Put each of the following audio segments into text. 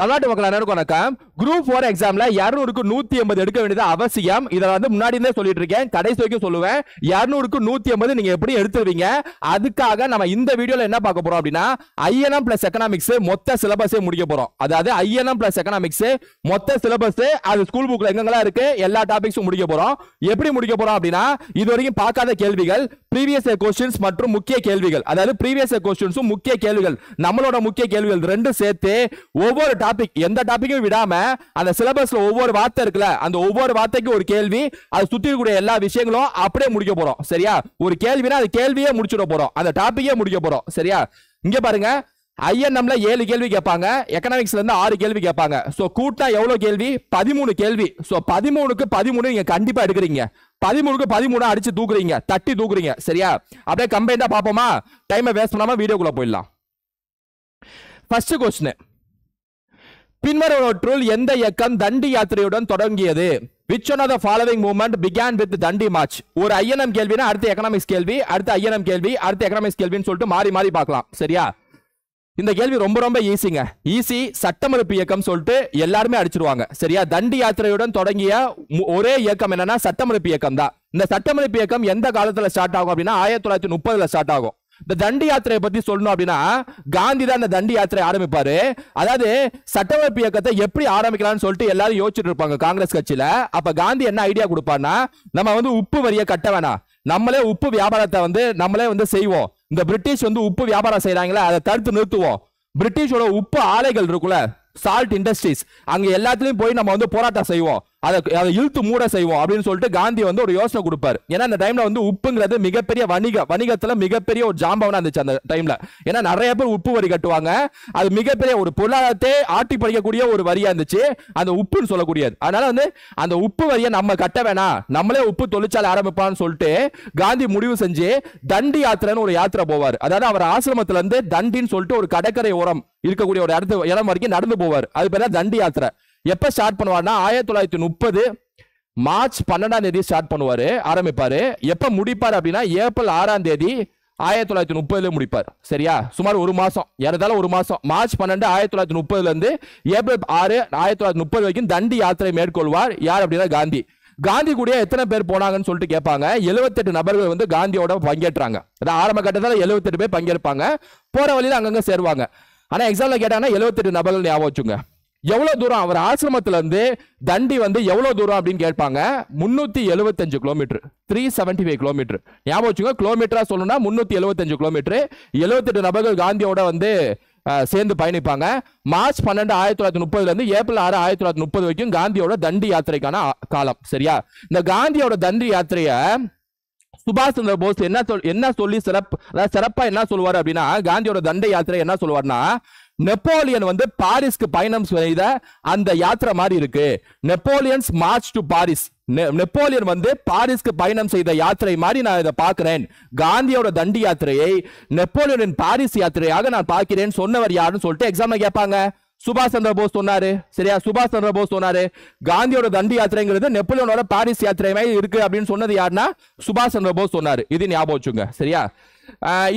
தமிழ்நாட்டு மக்கள் அனைவருக்கும் வணக்கம் குரூப் ஃபோர் எக்ஸாம்ல இரநூறுக்கு நூத்தி எண்பது எடுக்க வேண்டியது அவசியம் இதை வந்து முன்னாடி இருந்தே சொல்லிட்டு இருக்கேன் கடைசி வரைக்கும் சொல்லுவேன் இரநூறுக்கு நூத்தி ஐம்பது நீங்க எப்படி எடுத்துருவீங்க அதுக்காக நம்ம இந்த வீடியோல என்ன பார்க்க போறோம் அப்படின்னா ஐஎன்எம் பிளஸ் எக்கனாமிக்ஸ் மொத்த சிலபஸே முடிக்க போறோம் அதாவது ஐஎன்எம் பிளஸ் எக்கனாமிக்ஸ் மொத்த சிலபஸ் அது ஸ்கூல் புக்ல எங்கெல்லாம் இருக்கு எல்லா டாபிக்ஸும் முடிக்க போறோம் எப்படி முடிக்க போறோம் அப்படின்னா இது வரைக்கும் பார்க்காத கேள்விகள் ப்ரீவியஸ் கொஸ்டின்ஸ் மற்றும் முக்கிய கேள்விகள் அதாவது ப்ரீவியஸ் கொஸ்டின்ஸும் முக்கிய கேள்விகள் நம்மளோட முக்கிய கேள்விகள் ரெண்டும் சேர்த்து ஒவ்வொரு டாபிக் எந்த டாபிக்கும் விடாம அந்த சிலபஸ்ல ஒவ்வொரு வார்த்தை இருக்குல்ல அந்த ஒவ்வொரு வார்த்தைக்கும் ஒரு கேள்வி அது சுத்தி இருக்கக்கூடிய எல்லா விஷயங்களும் அப்படியே முடிக்க போறோம் சரியா ஒரு கேள்வினா அது கேள்வியே முடிச்சிட போறோம் அந்த டாபிக்கே முடிக்க போறோம் சரியா இங்க பாருங்க ஐஎன்எம்ல ஏழு கேள்வி கேட்பாங்க எக்கனாமிக்ஸ்ல இருந்து ஆறு கேள்வி கேட்பாங்க ஸோ கூட்டா எவ்வளோ கேள்வி பதிமூணு கேள்வி ஸோ பதிமூணுக்கு பதிமூணு நீங்க கண்டிப்பா எடுக்கிறீங்க பதிமூணுக்கு பதிமூணு அடிச்சு தூக்குறீங்க தட்டி தூக்குறீங்க சரியா அப்படியே கம்பைண்டா பாப்போமா டைமை வேஸ்ட் பண்ணாம வீடியோக்குள்ள போயிடலாம் ஃபர்ஸ்ட் கொஸ்டின் பின்வருவற்றுள் எந்த இயக்கம் தண்டி யாத்திரையுடன் தொடங்கியது which one of the following movement began with Dandi march ஒரு ஐஎன்எம் கேள்வினா அடுத்த எக்கனாமிக்ஸ் கேள்வி அடுத்த ஐஎன்எம் கேள்வி அடுத்த எக்கனாமிக்ஸ் கேள்வின்னு சொல்லிட்டு மாறி மாறி பார்க்கலாம் சரியா இந்த கேள்வி ரொம்ப ரொம்ப ஈஸிங்க ஈஸி சட்டமறுப்பு இயக்கம் சொல்லிட்டு எல்லாருமே அடிச்சிருவாங்க சரியா தண்டி யாத்திரையுடன் தொடங்கிய ஒரே இயக்கம் என்னன்னா சட்டமறுப்பு இயக்கம் தான் இந்த சட்டமறுப்பு இயக்கம் எந்த காலத்துல ஸ்டார்ட் ஆகும் அப்படின்னா ஆயிரத்தி தொள்ளாயிரத்தி முப்பதுல ஸ்டார்ட் ஆகும் இந்த தண்டி யாத்திரையை பத்தி சொல்லணும் அப்படின்னா காந்தி தான் இந்த தண்டி யாத்திரை ஆரம்பிப்பாரு அதாவது சட்டமைப்பு இயக்கத்தை எப்படி ஆரம்பிக்கலாம்னு சொல்லிட்டு எல்லாரும் யோசிச்சுட்டு இருப்பாங்க காங்கிரஸ் கட்சியில அப்ப காந்தி என்ன ஐடியா கொடுப்பாருன்னா நம்ம வந்து உப்பு வரியை கட்ட வேணாம் நம்மளே உப்பு வியாபாரத்தை வந்து நம்மளே வந்து செய்வோம் இந்த பிரிட்டிஷ் வந்து உப்பு வியாபாரம் செய்யறாங்களே அதை தடுத்து நிறுத்துவோம் பிரிட்டிஷோட உப்பு ஆலைகள் இருக்குல்ல சால்ட் இண்டஸ்ட்ரீஸ் அங்க எல்லாத்துலயும் போய் நம்ம வந்து போராட்டம் செய்வோம் அதை அதை இழுத்து மூட செய்வோம் அப்படின்னு சொல்லிட்டு காந்தி வந்து ஒரு யோசனை கொடுப்பாரு ஏன்னா அந்த டைம்ல வந்து உப்புங்கிறது மிகப்பெரிய வணிக வணிகத்துல மிகப்பெரிய ஒரு ஜாம்பவனா இருந்துச்சு அந்த டைம்ல ஏன்னா நிறைய பேர் உப்பு வரி கட்டுவாங்க அது மிகப்பெரிய ஒரு பொருளாதாரத்தை ஆட்டி படிக்கக்கூடிய ஒரு வரியா இருந்துச்சு அந்த உப்புன்னு சொல்லக்கூடியது அதனால வந்து அந்த உப்பு வரியை நம்ம கட்ட வேணாம் நம்மளே உப்பு தொழிற்சாலை ஆரம்பிப்பான்னு சொல்லிட்டு காந்தி முடிவு செஞ்சு தண்டி யாத்திரைன்னு ஒரு யாத்திரை போவார் அதாவது அவர் ஆசிரமத்துல இருந்து தண்டின்னு சொல்லிட்டு ஒரு கடற்கரை ஓரம் இருக்கக்கூடிய ஒரு இடத்து இடம் வரைக்கும் நடந்து போவார் அது பேர் தண்டி யாத்திரை எப்போ ஸ்டார்ட் பண்ணுவார்னா ஆயிரத்தி தொள்ளாயிரத்தி முப்பது மார்ச் பன்னெண்டாம் தேதி ஸ்டார்ட் பண்ணுவார் ஆரம்பிப்பார் எப்போ முடிப்பார் அப்படின்னா ஏப்ரல் ஆறாம் தேதி ஆயிரத்தி தொள்ளாயிரத்தி முப்பதுல முடிப்பார் சரியா சுமார் ஒரு மாசம் ஏறதால ஒரு மாசம் மார்ச் பன்னெண்டு ஆயிரத்தி தொள்ளாயிரத்தி முப்பதுல இருந்து ஏப்ரல் ஆறு ஆயிரத்தி தொள்ளாயிரத்தி முப்பது வரைக்கும் தண்டி யாத்திரை மேற்கொள்வார் யார் அப்படின்னா காந்தி காந்தி கூட எத்தனை பேர் போனாங்கன்னு சொல்லிட்டு கேட்பாங்க எழுபத்தெட்டு நபர்கள் வந்து காந்தியோட பங்கேற்றாங்க அதான் ஆரம்ப கட்டத்தில் எழுபத்தெட்டு பேர் பங்கேற்பாங்க போற வழியில் அங்கங்க சேருவாங்க ஆனா எக்ஸாம்ல கேட்டாங்கன்னா எழுபத்தெட்டு நபர்கள் ஞாபகம் வச்சுங்க எவ்வளோ தூரம் அவர் ஆசிரமத்திலேருந்து தண்டி வந்து எவ்வளோ தூரம் அப்படின்னு கேட்பாங்க முந்நூற்றி எழுபத்தஞ்சு kilometre three seventy five kilometre ஞாபகம் வச்சுக்கோங்க கிலோமீட்டராக சொல்லணும்னா முந்நூற்றி எழுபத்தஞ்சு கிலோமீட்டர் எழுபத்தெட்டு நபர்கள் காந்தியோட வந்து சேர்ந்து பயணிப்பாங்க மார்ச் பன்னெண்டு ஆயிரத்தி தொள்ளாயிரத்தி முப்பதுலேருந்து ஏப்ரல் ஆறு ஆயிரத்தி தொள்ளாயிரத்தி முப்பது வரைக்கும் காந்தியோட தண்டி யாத்திரைக்கான காலம் சரியா இந்த காந்தியோட தண்டி யாத்திரையை சுபாஷ் சந்திர போஸ் என்ன சொல் என்ன சொல்லி சிறப்பு அதாவது சிறப்பாக என்ன சொல்லுவார் அப்படின்னா காந்தியோட தண்டை யாத்திரை என்ன சொல்லுவார்னா நெப்போலியன் வந்து பாரிஸ்க்கு பயணம் செய்த அந்த யாத்திரை மாதிரி இருக்கு Napoleon's march to Paris Napoleon வந்து பாரிஸ்க்கு பயணம் செய்த யாத்திரை மாதிரி நான் இதை பார்க்கிறேன் காந்தியோட தண்டி யாத்திரையை நெப்போலியனின் பாரிஸ் யாத்திரையாக நான் பார்க்கிறேன் சொன்னவர் யாருன்னு சொல்லிட்டு எக்ஸாம்ல கேட்பாங்க சுபாஷ் சந்திர போஸ் சொன்னாரு சரியா சுபாஷ் சந்திர போஸ் சொன்னாரு காந்தியோட தண்டி யாத்திரைங்கிறது நெப்போலியனோட பாரிஸ் யாத்திரை மாதிரி இருக்கு அப்படின்னு சொன்னது யாருன்னா சுபாஷ் சந்திர போஸ் சொன்னாரு இது ஞாபகம் வச்சுங்க சரியா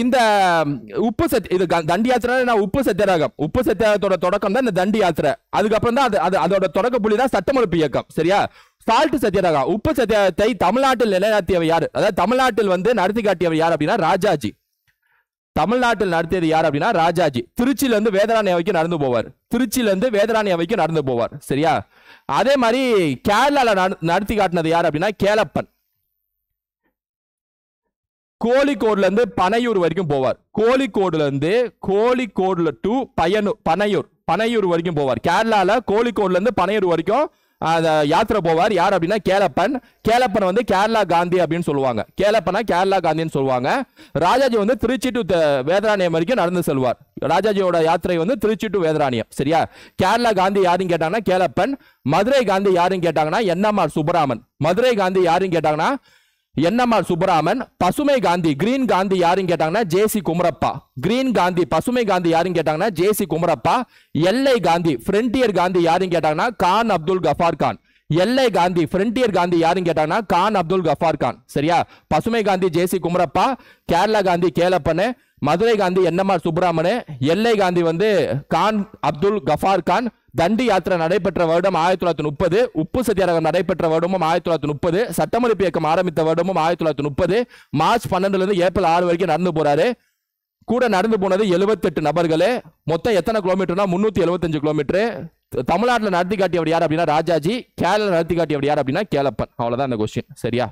இந்த உப்பு சத் இது தண்டி யாத்திரை உப்பு சத்தியராகம் உப்பு சத்தியாகத்தோட தொடக்கம் தான் இந்த தண்டி யாத்திரை அதுக்கப்புறம் தான் அது அதோட தொடக்க புள்ளி தான் சட்டமறுப்பு இயக்கம் சரியா சால்ட் சத்தியராகம் உப்பு சத்தியாகத்தை தமிழ்நாட்டில் நிலைநாட்டியவர் யார் அதாவது தமிழ்நாட்டில் வந்து நடத்தி காட்டியவர் யார் அப்படின்னா ராஜாஜி தமிழ்நாட்டில் நடத்தியது யார் அப்படின்னா ராஜாஜி திருச்சியிலேருந்து வேதராணி அவைக்கு நடந்து போவார் திருச்சியிலேருந்து வேதராணி அவைக்கு நடந்து போவார் சரியா அதே மாதிரி கேரளாவில் நடத்தி காட்டினது யார் அப்படின்னா கேலப்பன் இருந்து பனையூர் வரைக்கும் போவார் கோழிக்கோடுலேருந்து கோழிக்கோடுல டு பையனூர் பனையூர் பனையூர் வரைக்கும் போவார் கேரளாவில் கோழிக்கோடுலேருந்து பனையூர் வரைக்கும் அந்த யாத்திரை போவார் யார் அப்படின்னா கேலப்பன் கேலப்பன் வந்து கேரளா காந்தி அப்படின்னு சொல்லுவாங்க கேலப்பனா கேரளா காந்தின்னு சொல்லுவாங்க ராஜாஜி வந்து திருச்சி டு வேதராணியம் வரைக்கும் நடந்து செல்வார் ராஜாஜியோட யாத்திரை வந்து திருச்சி டு வேதராணியம் சரியா கேரளா காந்தி யாருன்னு கேட்டாங்கன்னா கேலப்பன் மதுரை காந்தி யாரும் கேட்டாங்கன்னா என்எம்ஆர் சுப்பராமன் மதுரை காந்தி யாருன்னு கேட்டாங்கன்னா என்எம்ஆர் சுப்பராமன் பசுமை காந்தி கிரீன் காந்தி யாரும் கேட்டாங்கன்னா ஜேசி குமரப்பா கிரீன் காந்தி பசுமை காந்தி யாரும் கேட்டாங்கன்னா ஜேசி குமரப்பா எல்ஐ காந்தி பிரண்டியர் காந்தி யாரும் கேட்டாங்கன்னா கான் அப்துல் கஃபார் கான் எல்ஐ காந்தி பிரண்டியர் காந்தி யாரும் கேட்டாங்கன்னா கான் அப்துல் கஃபார் கான் சரியா பசுமை காந்தி ஜேசி குமரப்பா கேரளா காந்தி கேலப்பனு மதுரை காந்தி என்எம்ஆர் சுப்பராமனு எல்ஐ காந்தி வந்து கான் அப்துல் கஃபார் கான் தண்டி யாத்திரை நடைபெற்ற வருடம் ஆயிரத்தி தொள்ளாயிரத்தி முப்பது உப்பு சத்தியாகிரகம் நடைபெற்ற வருடமும் ஆயிரத்தி தொள்ளாயிரத்தி முப்பது சட்டமளிப்பு இயக்கம் ஆரம்பித்த வருடமும் ஆயிரத்தி தொள்ளாயிரத்தி முப்பது மார்ச் பன்னெண்டுலேருந்து ஏப்ரல் ஆறு வரைக்கும் நடந்து போறாரு கூட நடந்து போனது எழுபத்தெட்டு நபர்களே மொத்தம் எத்தனை கிலோமீட்டர்னா முன்னூற்றி எழுபத்தஞ்சு கிலோமீட்டர் தமிழ்நாட்டில் நடத்தி காட்டியவர் யார் அப்படின்னா ராஜாஜி கேரள நடத்தி காட்டியவர் யார் அப்படின்னா கேலப்பன் அவ்வளோதான் அந்த கொஸ்டின் சரியா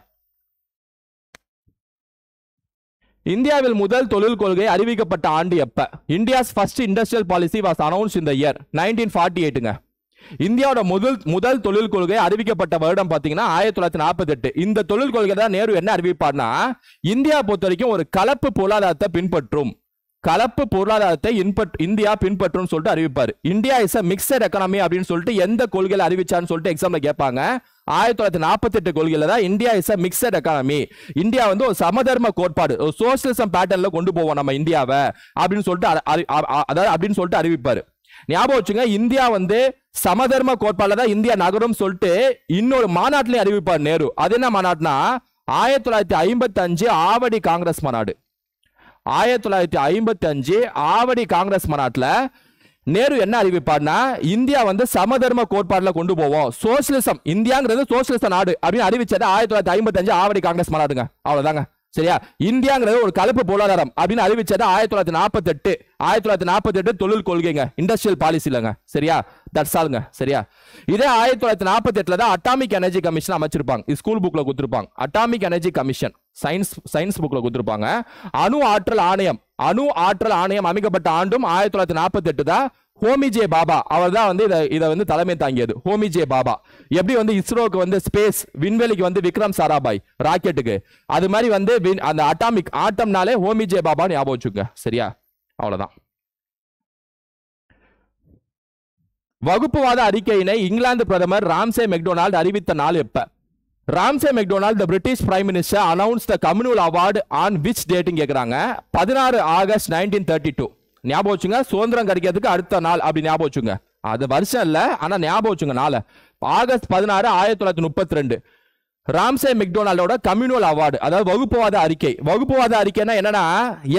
இந்தியாவில் முதல் தொழில் கொள்கை அறிவிக்கப்பட்ட ஆண்டு எப்ப India's first industrial policy was announce இந்த இயர் நைன்டீன் ஃபார்ட்டி எயிட்டுங்க இந்தியாவோட முதல் முதல் தொழில் கொள்கை அறிவிக்கப்பட்ட வருடம் பார்த்தீங்கன்னா ஆயிரத்தி தொள்ளாயிரத்தி நாற்பத்தெட்டு இந்த தொழில் கொள்கை தான் நேரு என்ன அறிவிப்பார்னா இந்தியா பொறுத்த வரைக்கும் ஒரு கலப்பு பொருளாதாரத்தை பின்பற்றும் கலப்பு பொருளாதாரத்தை இன்பட் இந்தியா பின்பற்றும் சொல்லிட்டு அறிவிப்பார் India is a mixed economy அப்படின்னு சொல்லிட்டு எந்த கொள்கையில் அறிவிச்சான்னு சொல்லிட்டு எக்ஸாம்ல கேட்பாங்க ஆயிரத்தி தொள்ளாயிரத்தி நாற்பத்தி எட்டு கொள்கையில தான் India is a mixed economy India வந்து ஒரு சமதர்ம கோட்பாடு ஒரு சோசியலிசம் பேட்டர்ன்ல கொண்டு போவோம் நம்ம இந்தியாவை அப்படின்னு சொல்லிட்டு அதாவது அப்படின்னு சொல்லிட்டு அறிவிப்பார் ஞாபகம் வச்சுங்க இந்தியா வந்து சமதர்ம கோட்பாடுல தான் இந்தியா நகரும் சொல்லிட்டு இன்னொரு மாநாட்டிலையும் அறிவிப்பார் நேரு அது என்ன மாநாட்னா ஆயிரத்தி தொள்ளாயிரத்தி ஐம்பத்தி அஞ்சு ஆவடி காங்கிரஸ் மாநாடு ஆயிரத்தி தொள்ளாயிரத்தி ஐம்பத்தி அஞ்சு ஆவடி காங்கிரஸ் மாநாட்டில் நேரு என்ன அறிவிப்பார்னா இந்தியா வந்து சமதர்ம கோட்பாட்டில் கொண்டு போவோம் சோசியலிசம் இந்தியாங்கிறது சோசியலிச நாடு அப்படின்னு அறிவிச்சது ஆயிரத்தி தொள்ளாயிரத்தி ஐம்பத்தஞ்சு ஆவடி காங்கிரஸ் மாநாடுங்க அவ்வளோதாங்க சரியா இந்தியாங்கிறது ஒரு கலப்பு பொருளாதாரம் அப்படின்னு அறிவிச்சது ஆயிரத்தி தொள்ளாயிரத்தி நாற்பத்தெட்டு ஆயிரத்தி தொள்ளாயிரத்தி நாற்பத்தெட்டு தொழில் கொள்கைங்க இண்டஸ்ட்ரியல் பாலிசி இல்லைங்க சரியா தட்ஸ் ஆளுங்க சரியா இதே ஆயிரத்தி தொள்ளாயிரத்தி நாற்பத்தி எட்டில் தான் அட்டாமிக் எனர்ஜி கமிஷன் அமைச்சிருப்பாங்க இது ஸ்கூல் புக்கில் கொடுத்துருப்பாங்க atomic energy commission science science புக்கில் கொடுத்துருப்பாங்க அணு ஆற்றல் ஆணையம் அணு ஆற்றல் ஆணையம் அமைக்கப்பட்ட ஆண்டும் ஆயிரத்தி தொள்ளாயிரத்தி நாற்பத்தி எட்டு தான் ஹோமி ஜே பாபா அவர் தான் வந்து இதை இதை வந்து தலைமை தாங்கியது ஹோமி ஜே பாபா எப்படி வந்து இஸ்ரோக்கு வந்து ஸ்பேஸ் விண்வெளிக்கு வந்து விக்ரம் சாராபாய் ராக்கெட்டுக்கு அது மாதிரி வந்து அந்த அட்டாமிக் ஆட்டம்னாலே ஹோமி ஜே பாபான்னு ஞாபகம் வச்சுக்கோங்க சரியா அவ்வளோதான் வகுப்புவாத அறிக்கையினை இங்கிலாந்து பிரதமர் ராம்சே மெக்டொனால்டு அறிவித்த நாள் எப்ப Ramsay MacDonald British prime minister announce the communal award on which dating கேட்குறாங்க பதினாறு ஆகஸ்ட் நைன்டீன் தேர்ட்டி டூ ஞாபகம் வச்சுங்க சுதந்திரம் கிடைக்கிறதுக்கு அடுத்த நாள் அப்படி ஞாபகம் வச்சுங்க அது வருஷம் இல்லை ஆனால் ஞாபகம் வச்சுங்க நாளை ஆகஸ்ட் பதினாறு ஆயிரத்தி தொள்ளாயிரத்தி முப்பத்தி ரெண்டு ராம்சே மெக்டோனால்டோட கம்யூனல் அவார்டு அதாவது வகுப்புவாத அறிக்கை வகுப்புவாத அறிக்கைன்னா என்னன்னா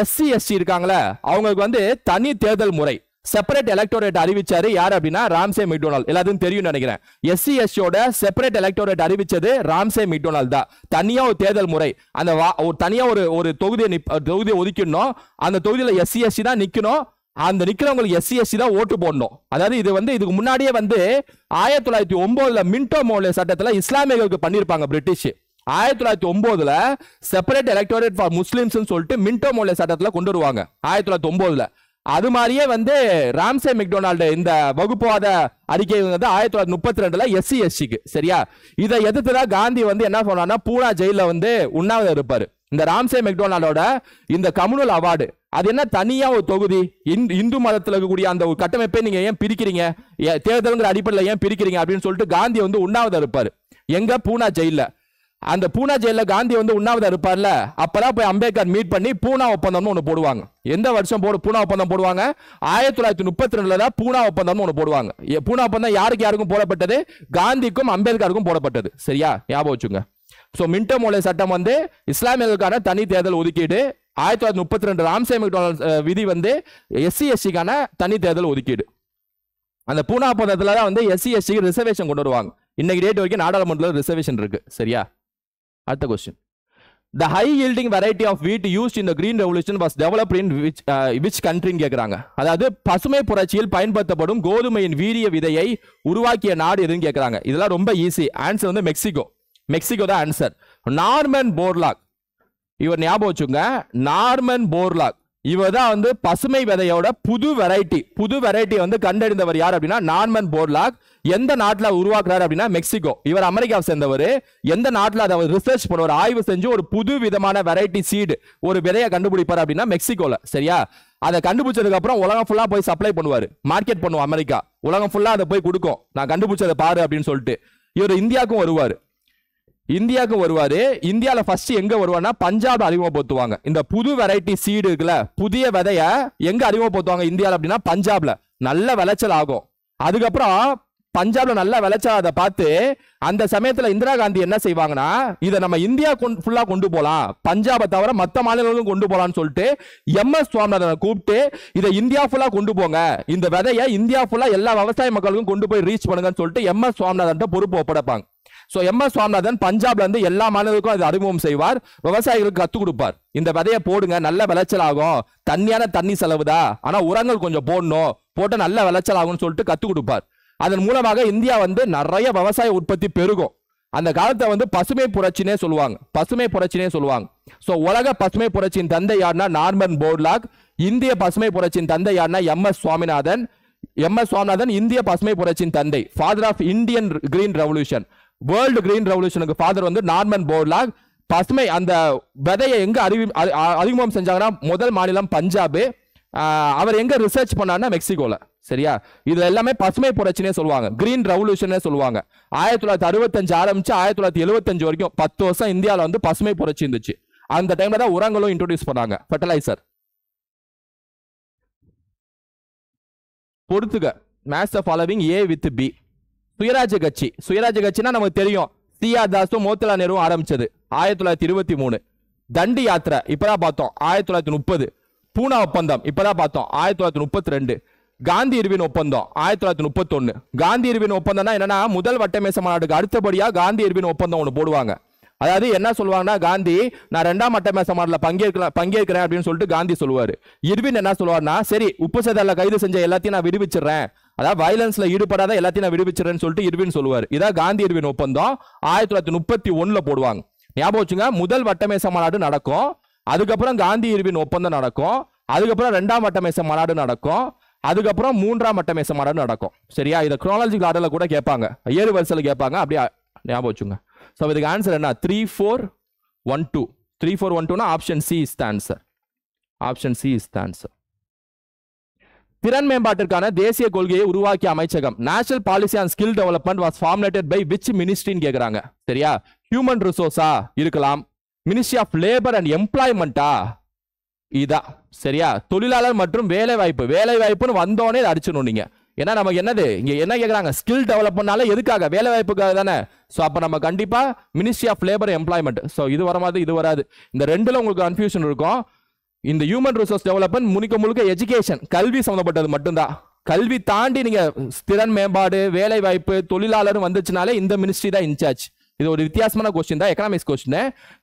எஸ்சி எஸ்டி இருக்காங்களே அவங்களுக்கு வந்து தனி தேர்தல் முறை செப்பரேட் எலக்டோரேட் அறிவிச்சாரு யார் அப்படின்னா ராம்சே மெக்டோனால் எல்லாத்துக்கும் தெரியும் நினைக்கிறேன் எஸ்சி எஸ்சியோட செப்பரேட் எலக்டோரேட் அறிவிச்சது ராம்சே மெக்டோனால் தான் தனியாக ஒரு தேர்தல் முறை அந்த ஒரு தனியாக ஒரு ஒரு தொகுதியை தொகுதியை ஒதுக்கிடணும் அந்த தொகுதியில் எஸ்சி எஸ்சி தான் நிற்கணும் அந்த நிற்கிறவங்களுக்கு எஸ்சி எஸ்சி தான் ஓட்டு போடணும் அதாவது இது வந்து இதுக்கு முன்னாடியே வந்து ஆயிரத்தி தொள்ளாயிரத்தி ஒன்பதுல மின்டோ மோலே சட்டத்தில் இஸ்லாமியர்களுக்கு பண்ணியிருப்பாங்க பிரிட்டிஷ் ஆயிரத்தி தொள்ளாயிரத்தி ஒன்பதுல செப்பரேட் எலக்டோரேட் ஃபார் முஸ்லிம்ஸ் சொல்லிட்டு மின்டோ மோலே சட்டத்தில் கொண்டு வருவாங்க ஆயிரத்தி தொள்ளாயிரத்தி ஒன்பதுல அது மாதிரியே வந்து ராம்சே மெக்டொனால்டு இந்த வகுப்புவாத அறிக்கை வந்து ஆயிரத்தி தொள்ளாயிரத்தி முப்பத்தி ரெண்டுல எஸ்சி எஸ்சிக்கு சரியா இதை எதிர்த்து தான் காந்தி வந்து என்ன பண்ணார்னா பூனா ஜெயில வந்து உண்ணாவிரதம் இருப்பாரு இந்த ராம்சே மெக்டொனால்டோட இந்த கம்யூனல் அவார்டு அது என்ன தனியா ஒரு தொகுதி இந்து மதத்தில் இருக்கக்கூடிய அந்த ஒரு கட்டமைப்பை நீங்க ஏன் பிரிக்கிறீங்க தேர்தலுங்கிற அடிப்படையில் ஏன் பிரிக்கிறீங்க அப்படின்னு சொல்லிட்டு காந்தி வந்து உண்ணாவிரதம் இருப்பாரு எங்க பூனா ஜெயில அந்த பூனா ஜெயிலில் காந்தி வந்து உண்ணாவதா இருப்பார்ல அப்பதான் போய் அம்பேத்கர் மீட் பண்ணி பூனா ஒப்பந்தம்னு ஒன்று போடுவாங்க எந்த வருஷம் போடு பூனா ஒப்பந்தம் போடுவாங்க ஆயிரத்தி தொள்ளாயிரத்தி முப்பத்தி ரெண்டுல தான் பூனா ஒப்பந்தம்னு ஒன்று போடுவாங்க பூனா ஒப்பந்தம் யாருக்கு யாருக்கும் போடப்பட்டது காந்திக்கும் அம்பேத்கருக்கும் போடப்பட்டது சரியா ஞாபகம் வச்சுங்க ஸோ மின்டமோலை சட்டம் வந்து இஸ்லாமியர்களுக்கான தனி தேர்தல் ஒதுக்கீடு ஆயிரத்தி தொள்ளாயிரத்தி முப்பத்தி ரெண்டு ராம்சே விதி வந்து எஸ்சி எஸ்சிக்கான தனி தேர்தல் ஒதுக்கீடு அந்த பூனா ஒப்பந்தத்தில் தான் வந்து எஸ்சி எஸ்சிக்கு ரிசர்வேஷன் கொண்டு வருவாங்க இன்னைக்கு டேட் வரைக்கும் நாடாளுமன்றத்தில் ரிசர்வேஷன் இருக்கு சரியா அடுத்த question the high yielding variety of wheat used இந்த green revolution was develop in which which கண்ட்ரின்னு கேட்குறாங்க அதாவது பசுமை புரட்சியில் பயன்படுத்தப்படும் கோதுமையின் வீரிய விதையை உருவாக்கிய நாடு எதுன்னு கேட்குறாங்க இதெல்லாம் ரொம்ப ஈஸி ஆன்சர் வந்து மெக்சிகோ மெக்சிகோ தான் ஆன்சர் நார்மன் போர்லாக் இவர் ஞாபகம் வச்சுங்க நார்மன் போர்லாக் இவதான் வந்து பசுமை விதையோட புது வெரைட்டி புது வெரைட்டியை வந்து கண்டறிந்தவர் யார் அப்படின்னா நார்மன் போர்லாக் எந்த நாட்டில் உருவாக்குறாரு அப்படின்னா மெக்சிகோ இவர் அமெரிக்காவை சேர்ந்தவர் எந்த நாட்டில் அதை ரிசர்ச் பண்ணுவார் ஆய்வு செஞ்சு ஒரு புது விதமான வெரைட்டி சீடு ஒரு விதையை கண்டுபிடிப்பார் அப்படின்னா மெக்சிகோவில் சரியா அதை கண்டுபிடிச்சதுக்கு அப்புறம் உலகம் ஃபுல்லாக போய் சப்ளை பண்ணுவார் மார்க்கெட் பண்ணுவோம் அமெரிக்கா உலகம் ஃபுல்லாக அதை போய் கொடுக்கும் நான் கண்டுபிடிச்சதை பாரு அப்படின்னு சொல்லிட்டு இவர் இந்தியாவுக்கும் வருவார் இந்தியாவுக்கு வருவார் இந்தியாவில் ஃபர்ஸ்ட் எங்கே வருவார்னா பஞ்சாப் அறிமுகப்படுத்துவாங்க இந்த புது வெரைட்டி சீடு இருக்குல்ல புதிய விதையை எங்கே அறிமுகப்படுத்துவாங்க இந்தியாவில் அப்படின்னா பஞ்சாபில் நல்ல விளைச்சல் ஆகும் அதுக்கப்புறம் பஞ்சாப்ல நல்ல விளைச்சல் அதை பார்த்து அந்த சமயத்துல இந்திரா காந்தி என்ன செய்வாங்கன்னா இதை நம்ம இந்தியா ஃபுல்லா கொண்டு போலாம் பஞ்சாபை தவிர மற்ற மாநிலங்களும் கொண்டு போகலான்னு சொல்லிட்டு எம் எஸ் சுவாமிநாதனை கூப்பிட்டு இதை இந்தியா ஃபுல்லா கொண்டு போங்க இந்த விதைய இந்தியா ஃபுல்லா எல்லா விவசாய மக்களுக்கும் கொண்டு போய் ரீச் பண்ணுங்கன்னு சொல்லிட்டு எம் எஸ் சுவாமிநாதன் பொறுப்பு ஒப்படைப்பாங்க ஸோ எம் எஸ் சுவாமிநாதன் பஞ்சாப்ல இருந்து எல்லா மாநிலத்துக்கும் அது அறிமுகம் செய்வார் விவசாயிகளுக்கு கற்றுக் கொடுப்பார் இந்த விதையை போடுங்க நல்ல விளைச்சல் ஆகும் தண்ணியான தண்ணி செலவு தான் ஆனால் உரங்கள் கொஞ்சம் போடணும் போட்டால் நல்ல விளைச்சல் ஆகும்னு சொல்லிட்டு கற்றுக் கொடுப்பார் அதன் மூலமாக இந்தியா வந்து நிறைய விவசாய உற்பத்தி பெருகும் அந்த காலத்தை வந்து பசுமை புரட்சினே சொல்லுவாங்க பசுமை புரட்சினே சொல்லுவாங்க ஸோ உலக பசுமை புரட்சியின் தந்தை யாருன்னா நார்மன் போர்லாக் இந்திய பசுமை புரட்சியின் தந்தை யாருன்னா M S Swaminathan M S Swaminathan இந்திய பசுமை புரட்சியின் தந்தை father of Indian green revolution world green ரெவல்யூஷனுக்கு ஃபாதர் வந்து நார்மன் போர்லாக் பசுமை அந்த விதையை எங்கே அறிவி அறிமுகம் செஞ்சாங்கன்னா முதல் மாநிலம் பஞ்சாபு அவர் எங்கே ரிசர்ச் பண்ணாருன்னா மெக்சிகோவில் சரியா இது எல்லாமே பசுமை புரட்சினே சொல்லுவாங்க கிரீன் ரெவல்யூஷனே சொல்லுவாங்க ஆயிரத்தி தொள்ளாயிரத்தி அறுபத்தஞ்சு ஆரம்பிச்சு ஆயிரத்தி தொள்ளாயிரத்தி எழுபத்தஞ்சு வரைக்கும் பத்து வருஷம் இந்தியாவில் வந்து பசுமை புரட்சி இருந்துச்சு அந்த டைமில் தான் உரங்களும் இன்ட்ரோடியூஸ் பண்ணாங்க ஃபர்டிலைசர் பொறுத்துக்க match the following A with B Swarajya கட்சி சுயராஜ்ய கட்சினா நமக்கு தெரியும் சியா தாஸும் மோத்திலா நேருவும் ஆரம்பிச்சது ஆயிரத்தி தொள்ளாயிரத்தி இருபத்தி மூணு தண்டி யாத்திரை இப்பதான் பார்த்தோம் ஆயிரத்தி தொள்ளாயிரத்தி முப்பது பூனா ஒப்பந்தம் இப்பதான் பார்த்தோம் ஆயிரத்தி தொள்ளாயிரத்தி முப்பத்தி ரெண்டு காந்தி இருவின் ஒப்பந்தம் ஆயிரத்தி தொள்ளாயிரத்தி முப்பத்தொன்னு காந்தி இருவின் ஒப்பந்தம்னா என்னன்னா முதல் வட்டமேச மாநாட்டுக்கு அடுத்தபடியா காந்தி இருவின் ஒப்பந்தம் ஒன்று போடுவாங்க அதாவது என்ன சொல்லுவாங்கன்னா காந்தி நான் ரெண்டாம் அட்டமே மாடல பங்கேற்கலாம் பங்கேற்கிறேன் அப்படின்னு சொல்லிட்டு காந்தி சொல்லுவார் இர்வின் என்ன சொல்லுவார்னா சரி உப்பு சேதல கைது செஞ்ச எல்லாத்தையும் நான் விடுவிச்சிடுறேன் அதாவது வயலன்ஸ்ல ஈடுபடாத எல்லாத்தையும் நான் விடுவிச்சிடுறேன்னு சொல்லிட்டு இர்வின் சொல்லுவார் இதான் காந்தி இர்வின் ஒப்பந்தம் ஆயிரத்தி தொள்ளாயிரத்தி முப்பத்தி ஒன்னுல போடுவாங்க ஞாபகம் வச்சுங்க முதல் வட்டமேச மாநாடு நடக்கும் அதுக்கப்புறம் காந்தி இர்வின் ஒப்பந்தம் நடக்கும் அதுக்கப்புறம் ரெண்டாம் வட்டமேச மாநாடு நடக்கும் அதுக்கப்புறம் மூன்றாம் வட்டமேச மாநாடு நடக்கும் சரியா இதை குரோனாலஜிக்கல் ஆர்டர்ல கூட கேட்பாங்க ஏழு வரிசையில் கேட்பாங்க அப்படியே ஞாபகம் வச்சுங்க ஸோ இதுக்கு ஆன்சர் என்ன three four one two three four one டூனா option C is the answer option C is the answer திறன் மேம்பாட்டிற்கான தேசிய கொள்கையை உருவாக்கிய அமைச்சகம் national policy on skill development was formulated by which மினிஸ்ட்ரின்னு கேட்குறாங்க சரியா ஹியூமன் ரிசோர்ஸா இருக்கலாம் மினிஸ்ட்ரி ஆஃப் லேபர் அண்ட் எம்ப்ளாய்மெண்ட்டா இதா சரியா தொழிலாளர் மற்றும் வேலை வாய்ப்பு வேலை வாய்ப்புன்னு வந்தோடனே அடிச்சிடணும் நீங்கள் ஏன்னா நமக்கு என்னது இங்கே என்ன கேட்குறாங்க ஸ்கில் டெவலப் பண்ணாலும் எதுக்காக வேலை வாய்ப்புக்காக தானே ஸோ அப்போ நம்ம கண்டிப்பாக ministry of labour employment so இது வராது இது வராது இந்த ரெண்டில் உங்களுக்கு கன்ஃபியூஷன் இருக்கும் இந்த ஹியூமன் ரிசோர்ஸ் டெவலப்மெண்ட் முழுக்க முழுக்க எஜுகேஷன் கல்வி சம்மந்தப்பட்டது மட்டும்தான் கல்வி தாண்டி நீங்கள் திறன் மேம்பாடு வேலை வாய்ப்பு தொழிலாளர் வந்துச்சுனாலே இந்த மினிஸ்ட்ரி தான் இன்சார்ஜ் இது ஒரு வித்தியாசமான கொஸ்டின் தான் எக்கனாமிக்ஸ் கொஸ்டின்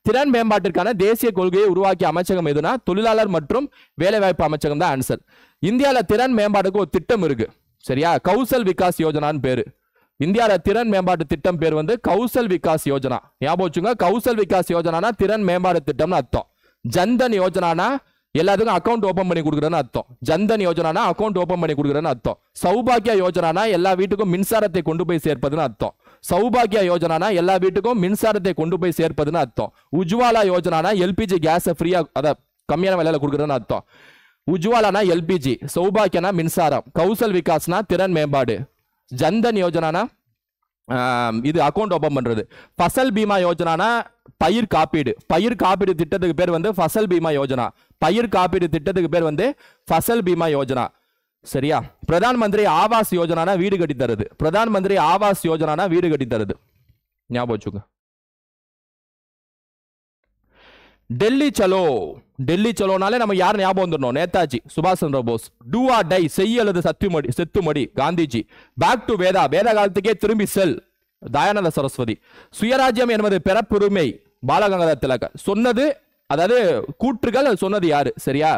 திறன் மேம்பாட்டிற்கான தேசிய கொள்கையை உருவாக்கிய அமைச்சகம் எதுனா தொழிலாளர் மற்றும் வேலைவாய்ப்பு அமைச்சகம் தான் ஆன்சர் இந்தியாவில் திறன் மேம்பாட்டுக்கு ஒரு திட்டம் இருக்குது சரியா கௌசல் விகாஸ் யோஜனான்னு பேரு இந்தியாவில் திறன் மேம்பாட்டு திட்டம் பேர் வந்து கௌசல் விகாஸ் யோஜனா ஞாபகம் வச்சுங்க கௌசல் விகாஸ் யோஜனானா திறன் மேம்பாடு திட்டம்னு அர்த்தம் ஜன்தன் யோஜனானா எல்லாத்துக்கும் அக்கௌண்ட் ஓப்பன் பண்ணி கொடுக்குறேன்னு அர்த்தம் ஜன்தன் யோஜனானா அக்கௌண்ட் ஓப்பன் பண்ணி கொடுக்குறேன்னு அர்த்தம் சௌபாகியா யோஜனானா எல்லா வீட்டுக்கும் மின்சாரத்தை கொண்டு போய் சேர்ப்பதுன்னு அர்த்தம் சௌபாகியா யோஜனானா எல்லா வீட்டுக்கும் மின்சாரத்தை கொண்டு போய் சேர்ப்பதுன்னு அர்த்தம் உஜ்வாலா யோஜனானா எல்பிஜி கேஸை ஃப்ரீயாக அதை கம்மியான விலையில் கொடுக்குறதுன்னு அர்த்தம் ఉజ్వాలనా எல்பிஜி సౌభాగ్యనా மின்சாரம் கௌசல் వికాస్నా திறன் மேம்பாடு ஜன்தன் யோஜனானா இது அக்கௌண்ட் ஓப்பன் பண்ணுறது ஃபசல் பீமா யோஜனானா பயிர் காப்பீடு பயிர் காப்பீடு திட்டத்துக்கு பேர் வந்து ஃபசல் பீமா யோஜனா பயிர் காப்பீடு திட்டத்துக்கு பேர் வந்து ஃபசல் பீமா யோஜனா சரியா பிரதான் மந்திரி ஆவாஸ் யோஜனானா வீடு கட்டித்தருது பிரதான் மந்திரி ஆவாஸ் யோஜனானா வீடு கட்டி தருது ஞாபகம் வச்சுக்கோங்க டெல்லி சலோ டெல்லி சலோனாலே நம்ம யார் ஞாபகம் வந்துடணும் நேதாஜி சுபாஷ் Chandra Bose do or die செய் அல்லது சத்துமடி செத்துமடி காந்திஜி பேக் டு வேதா வேத காலத்துக்கே திரும்பி செல் தயானந்த சரஸ்வதி சுயராஜ்யம் என்பது பிறப்புரிமை பாலகங்காதர் திலக சொன்னது அதாவது கூற்றுகள் அது சொன்னது யாரு சரியா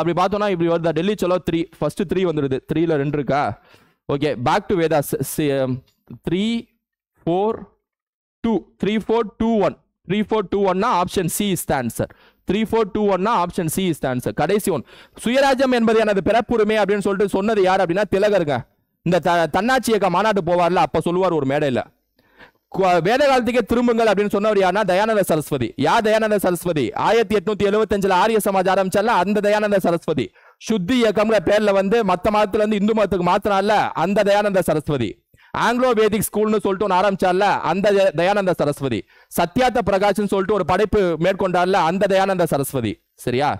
அப்படி பார்த்தோம்னா இப்படி வருதா Delhi Chalo three first three வந்துடுது த்ரீல ரெண்டு இருக்கா okay back to Veda three four two three four two one three four two ஒன்னா option C is the answer three four two ஒன்னா ஆப்ஷன் சி இஸ் ஆன்சர் கடைசி ஒன் சுயராஜ்யம் என்பது எனது பிறப்புரிமை அப்படின்னு சொல்லிட்டு சொன்னது யார் அப்படின்னா திலகருங்க இந்த த தன்னாட்சி இயக்க மாநாட்டு போவார்ல அப்போ சொல்லுவார் ஒரு மேடையில் வேத காலத்துக்கே திரும்புங்கள் அப்படின்னு சொன்னவர் யார்னா தயானந்த சரஸ்வதி யார் தயானந்த சரஸ்வதி ஆயிரத்தி எட்நூத்தி எழுபத்தஞ்சுல ஆரிய சமாஜ் ஆரம்பிச்சால அந்த தயானந்த சரஸ்வதி சுத்தி இயக்கம்ங்கிற பேர்ல வந்து மத்த மதத்துல இருந்து இந்து மதத்துக்கு மாத்தினால அந்த தயானந்த சரஸ்வதி ஆங்கிலோ வேதிக் ஸ்கூல்னு சொல்லிட்டு ஒன்று ஆரம்பிச்சார்ல அந்த தயானந்த சரஸ்வதி சத்யாத்த பிரகாஷ்னு சொல்லிட்டு ஒரு படைப்பு மேற்கொண்டார்ல அந்த தயானந்த சரஸ்வதி சரியா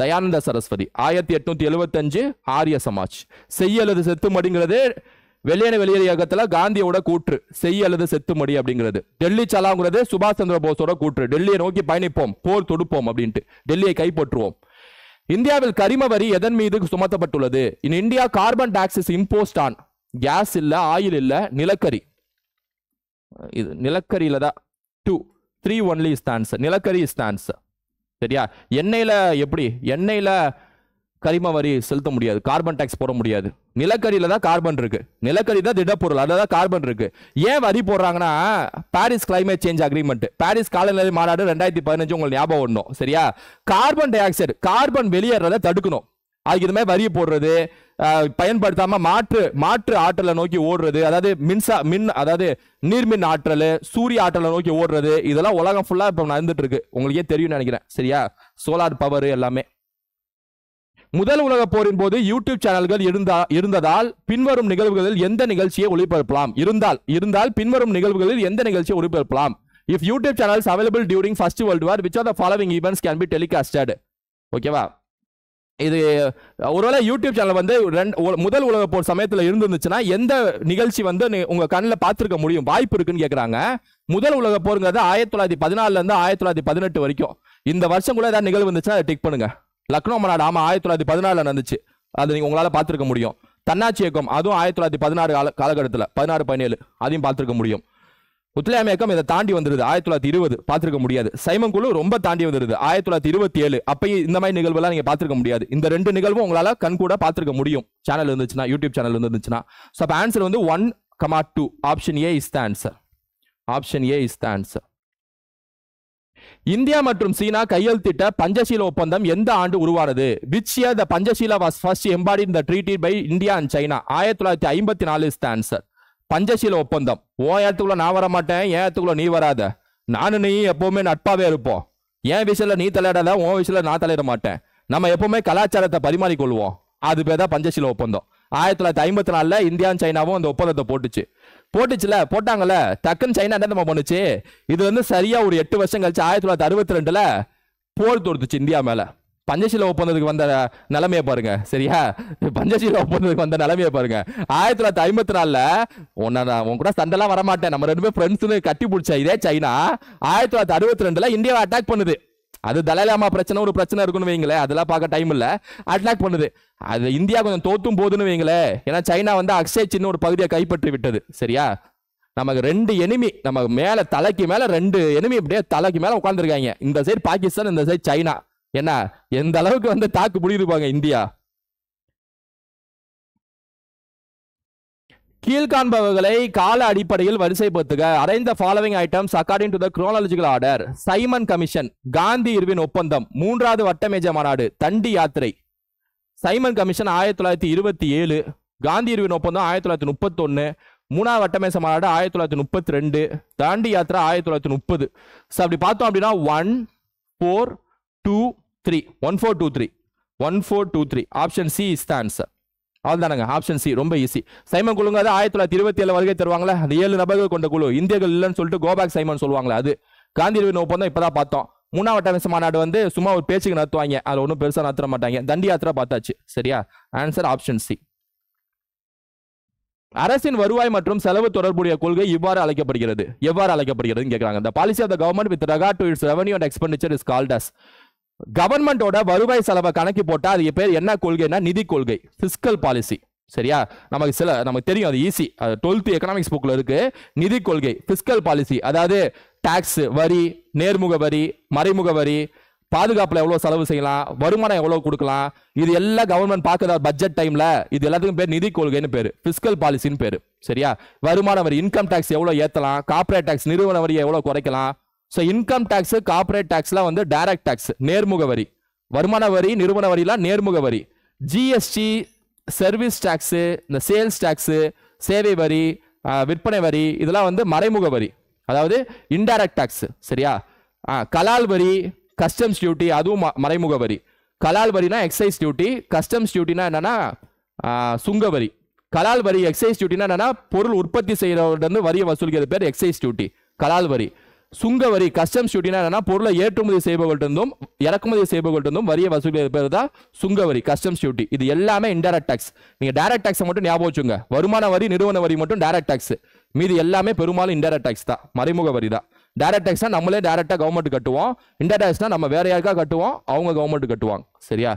தயானந்த சரஸ்வதி ஆயிரத்தி எட்நூத்தி எழுபத்தஞ்சு ஆரிய சமாஜ் செய்ய அல்லது செத்து மடிங்கிறது வெளியன வெளியேறு இயக்கத்தில் காந்தியோட கூற்று செய்ய அல்லது செத்து மடி அப்படிங்கிறது டெல்லி சலாங்கிறது சுபாஷ் சந்திர போஸோட கூற்று டெல்லியை நோக்கி பயணிப்போம் போர் தொடுப்போம் அப்படின்ட்டு டெல்லியை கைப்பற்றுவோம் இந்தியாவில் கரிம வரி எதன் மீது சுமத்தப்பட்டுள்ளது in India carbon taxes imposed on gas இல்லை ஆயில் இல்லை நிலக்கரி இது நிலக்கரியில் தான் டூ த்ரீ ஒன்லி ஸ்டான்ஸ் நிலக்கரி ஸ்டான்ஸ் சரியா எண்ணெயில் எப்படி எண்ணெயில் கரிம வரி செலுத்த முடியாது கார்பன் டேக்ஸ் போட முடியாது நிலக்கரியில தான் கார்பன் இருக்கு நிலக்கரி தான் திடப்பொருள் அதில் தான் கார்பன் இருக்கு ஏன் வரி போடுறாங்கன்னா Paris climate change agreement Paris காலநிலை மாநாடு ரெண்டாயிரத்தி பதினஞ்சு உங்களுக்கு ஞாபகம் ஒன்றும் சரியா கார்பன் டை ஆக்சைடு கார்பன் வெளியேறதை தடுக்கணும் அதுக்கு இது மாதிரி வரி போடுறது பயன்படுத்தாம மாற்று மாற்று ஆற்றலை நோக்கி ஓடுறது அதாவது மின்சா மின் அதாவது நீர்மின் ஆற்றல் சூரிய ஆற்றலை நோக்கி ஓடுறது இதெல்லாம் உலகம் ஃபுல்லாக இப்போ நடந்துட்டு இருக்கு உங்களுக்கே தெரியும் நினைக்கிறேன் சரியா சோலார் பவர் எல்லாமே முதல் உலக போரின் போது யூடியூப் சேனல்கள் இருந்தா இருந்ததால் பின்வரும் நிகழ்வுகளில் எந்த நிகழ்ச்சியை ஒளிபரப்பலாம் இருந்தால் இருந்தால் பின்வரும் நிகழ்வுகளில் எந்த நிகழ்ச்சியை ஒளிபரப்பலாம் if YouTube channels available during first world war which are the following events can be telecasted ஓகேவா இது ஒருவேளை யூடியூப் சேனல் வந்து ரெண்டு முதல் உலக போர் சமயத்தில் இருந்துச்சுன்னா எந்த நிகழ்ச்சி வந்து உங்கள் கண்ணில் பார்த்துருக்க முடியும் வாய்ப்பு இருக்குன்னு கேட்குறாங்க முதல் உலக போருங்கிறது ஆயிரத்தி தொள்ளாயிரத்தி பதினாலருந்து ஆயிரத்தி தொள்ளாயிரத்தி பதினெட்டு வரைக்கும் இந்த வருஷம் கூட ஏதாவது நிகழ்வு இருந்துச்சுன்னா அதை டிக் பண்ணுங்க லக்னோ மலாட் ஆமாம் ஆயிரத்தி தொள்ளாயிரத்தி பதினாலில் நடந்துச்சு அது நீங்கள் உங்களால் பார்த்துருக்க முடியும் தன்னாட்சி இயக்கம் அதுவும் ஆயிரத்தி தொள்ளாயிரத்தி பதினாறு கால காலகட்டத்தில் பதினாறு பதினேழு அதையும் பார்த்துருக்க முடியும் முத்துலையாமை இதை தாண்டி வந்துருது ஆயிரத்தி தொள்ளாயிரத்தி இருபது பார்த்துருக்க முடியாது சைமன் குழு ரொம்ப தாண்டி வந்துருது ஆயிரத்தி தொள்ளாயிரத்தி இருபத்தி ஏழு அப்பயும் இந்த மாதிரி நிகழ்வுலாம் நீங்கள் பார்த்துருக்க முடியாது இந்த ரெண்டு நிகழ்வும் உங்களால் கண் கூட பார்த்துருக்க முடியும் சேனல் இருந்துச்சுன்னா யூடியூப் சேனல் இருந்துச்சுன்னா ஸோ ஆன்சர் வந்து one comma two option A is the answer option A is the answer India மற்றும் சீனா கையெழுத்திட்ட பஞ்சசீல ஒப்பந்தம் எந்த ஆண்டு உருவானது which year the Panchsheel was first embody the treaty by India and China ஆயிரத்தி தொள்ளாயிரத்தி ஐம்பத்தி நாலு இஸ் த ஆன்சர் பஞ்சசீல ஒப்பந்தம் ஓ ஏத்துக்குள்ள நான் வர மாட்டேன் ஏத்துக்குள்ள நீ வராத நானும் நீ எப்பவுமே நட்பாவே இருப்போம் என் விஷயத்துல நீ தலையிடாத உன் விஷயத்துல நான் தலையிட மாட்டேன் நம்ம எப்பவுமே கலாச்சாரத்தை பரிமாறிக்கொள்வோம் அது பேர் தான் பஞ்சசீல ஒப்பந்தம் ஆயிரத்தி தொள்ளாயிரத்தி ஐம்பத்தி நாலுல இந்தியா சைனாவும் அந்த ஒப்பந்தத்தை போட்டுச்சு போட்டுச்சுல போட்டாங்கல்ல டக்குன்னு சைனா என்ன நம்ம பண்ணுச்சு இது வந்து சரியா ஒரு எட்டு வருஷம் கழிச்சு ஆயிரத்தி தொள்ளாயிரத்தி அறுபத்தி ரெண்டுல போர் தொடுத்துச்சு இந்தியா மேல பஞ்சசீல ஒப்பந்தத்துக்கு வந்த நிலைமையை பாருங்க சரியா பஞ்சசீல ஒப்பந்தத்துக்கு வந்த நிலைமையை பாருங்க ஆயிரத்தி தொள்ளாயிரத்தி ஐம்பத்தி நாலுல உன்ன உன் கூட சண்டெல்லாம் வரமாட்டேன் நம்ம ரெண்டு பேரும் ஃப்ரெண்ட்ஸ் கட்டி பிடிச்ச இதே சைனா ஆயிரத்தி தொள்ளாயிரத்தி அறுபத்தி ரெண்டுல இந்தியாவை அட்டாக் பண்ணுது அது தலைலாமா பிரச்சனை ஒரு பிரச்சனை இருக்குன்னு வைங்களேன் அதெல்லாம் பார்க்க டைம் இல்லை அட்டாக் பண்ணுது அது இந்தியா கொஞ்சம் தோத்தும் போதுன்னு வைங்களே ஏன்னா சைனா வந்து அக்ஷய் சின்ன ஒரு பகுதியை கைப்பற்றி விட்டது சரியா நமக்கு ரெண்டு எனிமி நமக்கு மேலே தலைக்கு மேலே ரெண்டு எனிமி அப்படியே தலைக்கு மேலே உட்காந்துருக்காங்க இந்த சைடு பாகிஸ்தான் இந்த சைடு சைனா ஏன்னா எந்த அளவுக்கு வந்து தாக்கு புடிப்பாங்க இந்தியா கீழ்காண்பவர்களை கால அடிப்படையில் வரிசைப்படுத்துக arrange the following items according to the chronological order Simon commission Gandhi இருவின் ஒப்பந்தம் மூன்றாவது வட்டமேஜ மாநாடு தண்டி யாத்திரை சைமன் கமிஷன் ஆயிரத்தி தொள்ளாயிரத்தி இருபத்தி ஏழு காந்தி இருவின் ஒப்பந்தம் ஆயிரத்தி தொள்ளாயிரத்தி முப்பத்தொன்னு மூணாவது வட்டமேச மாநாடு ஆயிரத்தி தொள்ளாயிரத்தி முப்பத்தி ரெண்டு தாண்டி யாத்திரை ஆயிரத்தி தொள்ளாயிரத்தி முப்பது ஸோ அப்படி பார்த்தோம் அப்படின்னா one four two three one four two three one four two three option C is the answer அவ்வளோதானுங்க ஆப்ஷன் சி ரொம்ப ஈஸி சைமன் குழுங்க அது ஆயிரத்தி தொள்ளாயிரத்தி இருபத்தி ஏழு வருகை தருவாங்களே அந்த ஏழு நபர்கள் கொண்ட குழு இந்தியர்கள் இல்லைன்னு சொல்லிட்டு கோபாக் சைமன் சொல்லுவாங்களே அது காந்தி ஒப்பந்தம் இப்போதான் பார்த்தோம் மூணாவது வட்ட மாநாடு வந்து சும்மா ஒரு பேச்சுக்கு நடத்துவாங்க அதில் ஒன்றும் பெருசாக நடத்த மாட்டாங்க தண்டி யாத்திரா பார்த்தாச்சு சரியா ஆன்சர் ஆப்ஷன் சி அரசின் வருவாய் மற்றும் செலவு தொடர்புடைய கொள்கை இவ்வாறு அழைக்கப்படுகிறது எவ்வாறு அழைக்கப்படுகிறது கேட்கிறாங்க இந்த policy of the government with record to its revenue and expenditure is called as கவர்மெண்டோட வருவாய் செலவை கணக்கு போட்டால் அது பேர் என்ன கொள்கைன்னா நிதி கொள்கை ஃபிஸ்கல் பாலிசி சரியா நமக்கு சில நமக்கு தெரியும் அது ஈஸி அது டுவெல்த் எக்கனாமிக்ஸ் புக்கில் இருக்கு நிதி கொள்கை ஃபிஸ்கல் பாலிசி அதாவது டேக்ஸ் வரி நேர்முக வரி மறைமுக வரி பாதுகாப்பில் எவ்வளோ செலவு செய்யலாம் வருமானம் எவ்வளோ கொடுக்கலாம் இது எல்லாம் கவர்மெண்ட் பார்க்குற பட்ஜெட் டைமில் இது எல்லாத்துக்கும் பேர் நிதி கொள்கைன்னு பேர் ஃபிஸ்கல் பாலிசின்னு பேர் சரியா வருமான வரி இன்கம் டேக்ஸ் எவ்வளோ ஏற்றலாம் கார்பரேட் டேக்ஸ் நிறுவன வரியை எவ்வளோ குறைக்கலாம் ஸோ இன்கம் டேக்ஸ் கார்பரேட் டேக்ஸ்லாம் வந்து டைரக்ட் டேக்ஸ் நேர்முக வரி வருமான வரி நிறுவன வரிலாம் நேர்முக வரி ஜிஎஸ்டி சர்வீஸ் டேக்ஸு இந்த சேல்ஸ் டேக்ஸு சேவை வரி விற்பனை வரி இதெல்லாம் வந்து மறைமுக வரி அதாவது இன்டைரக்ட் டேக்ஸ் சரியா கலால் வரி கஸ்டம்ஸ் டியூட்டி அதுவும் மறைமுக வரி கலால் வரினா எக்ஸைஸ் டியூட்டி கஸ்டம்ஸ் டியூட்டினா என்னென்னா சுங்க வரி கலால் வரி எக்ஸைஸ் டியூட்டினா என்னென்னா பொருள் உற்பத்தி செய்கிறவர்கிட்ட வரியை வசூலிக்கிறது பேர் எக்ஸைஸ் டியூட்டி கலால் வரி சுங்க வரி கஸ்டம்ஸ் டியூட்டினா என்னன்னா பொருளை ஏற்றுமதி செய்பவர்கிட்டருந்தும் இறக்குமதி செய்பவர்கிட்டருந்தும் வரியை வசூலி பேரு தான் சுங்க வரி கஸ்டம்ஸ் டியூட்டி இது எல்லாமே இன்டைரக்ட் டாக்ஸ் நீங்கள் டைரக்ட் டாக்ஸ் மட்டும் ஞாபகம் வச்சுங்க வருமான வரி நிறுவன வரி மட்டும் டைரக்ட் டாக்ஸ் மீது எல்லாமே பெரும்பாலும் இன்டைரக்ட் டாக்ஸ் தான் மறைமுக வரி தான் டைரக்ட் தான் நம்மளே டைரக்டாக கவர்மெண்ட் கட்டுவோம் இன்டைரக்ட் டாக்ஸ்னா நம்ம வேற யாருக்கா கட்டுவோம் அவங்க கவர்மெண்ட் கட்டுவாங்க சரியா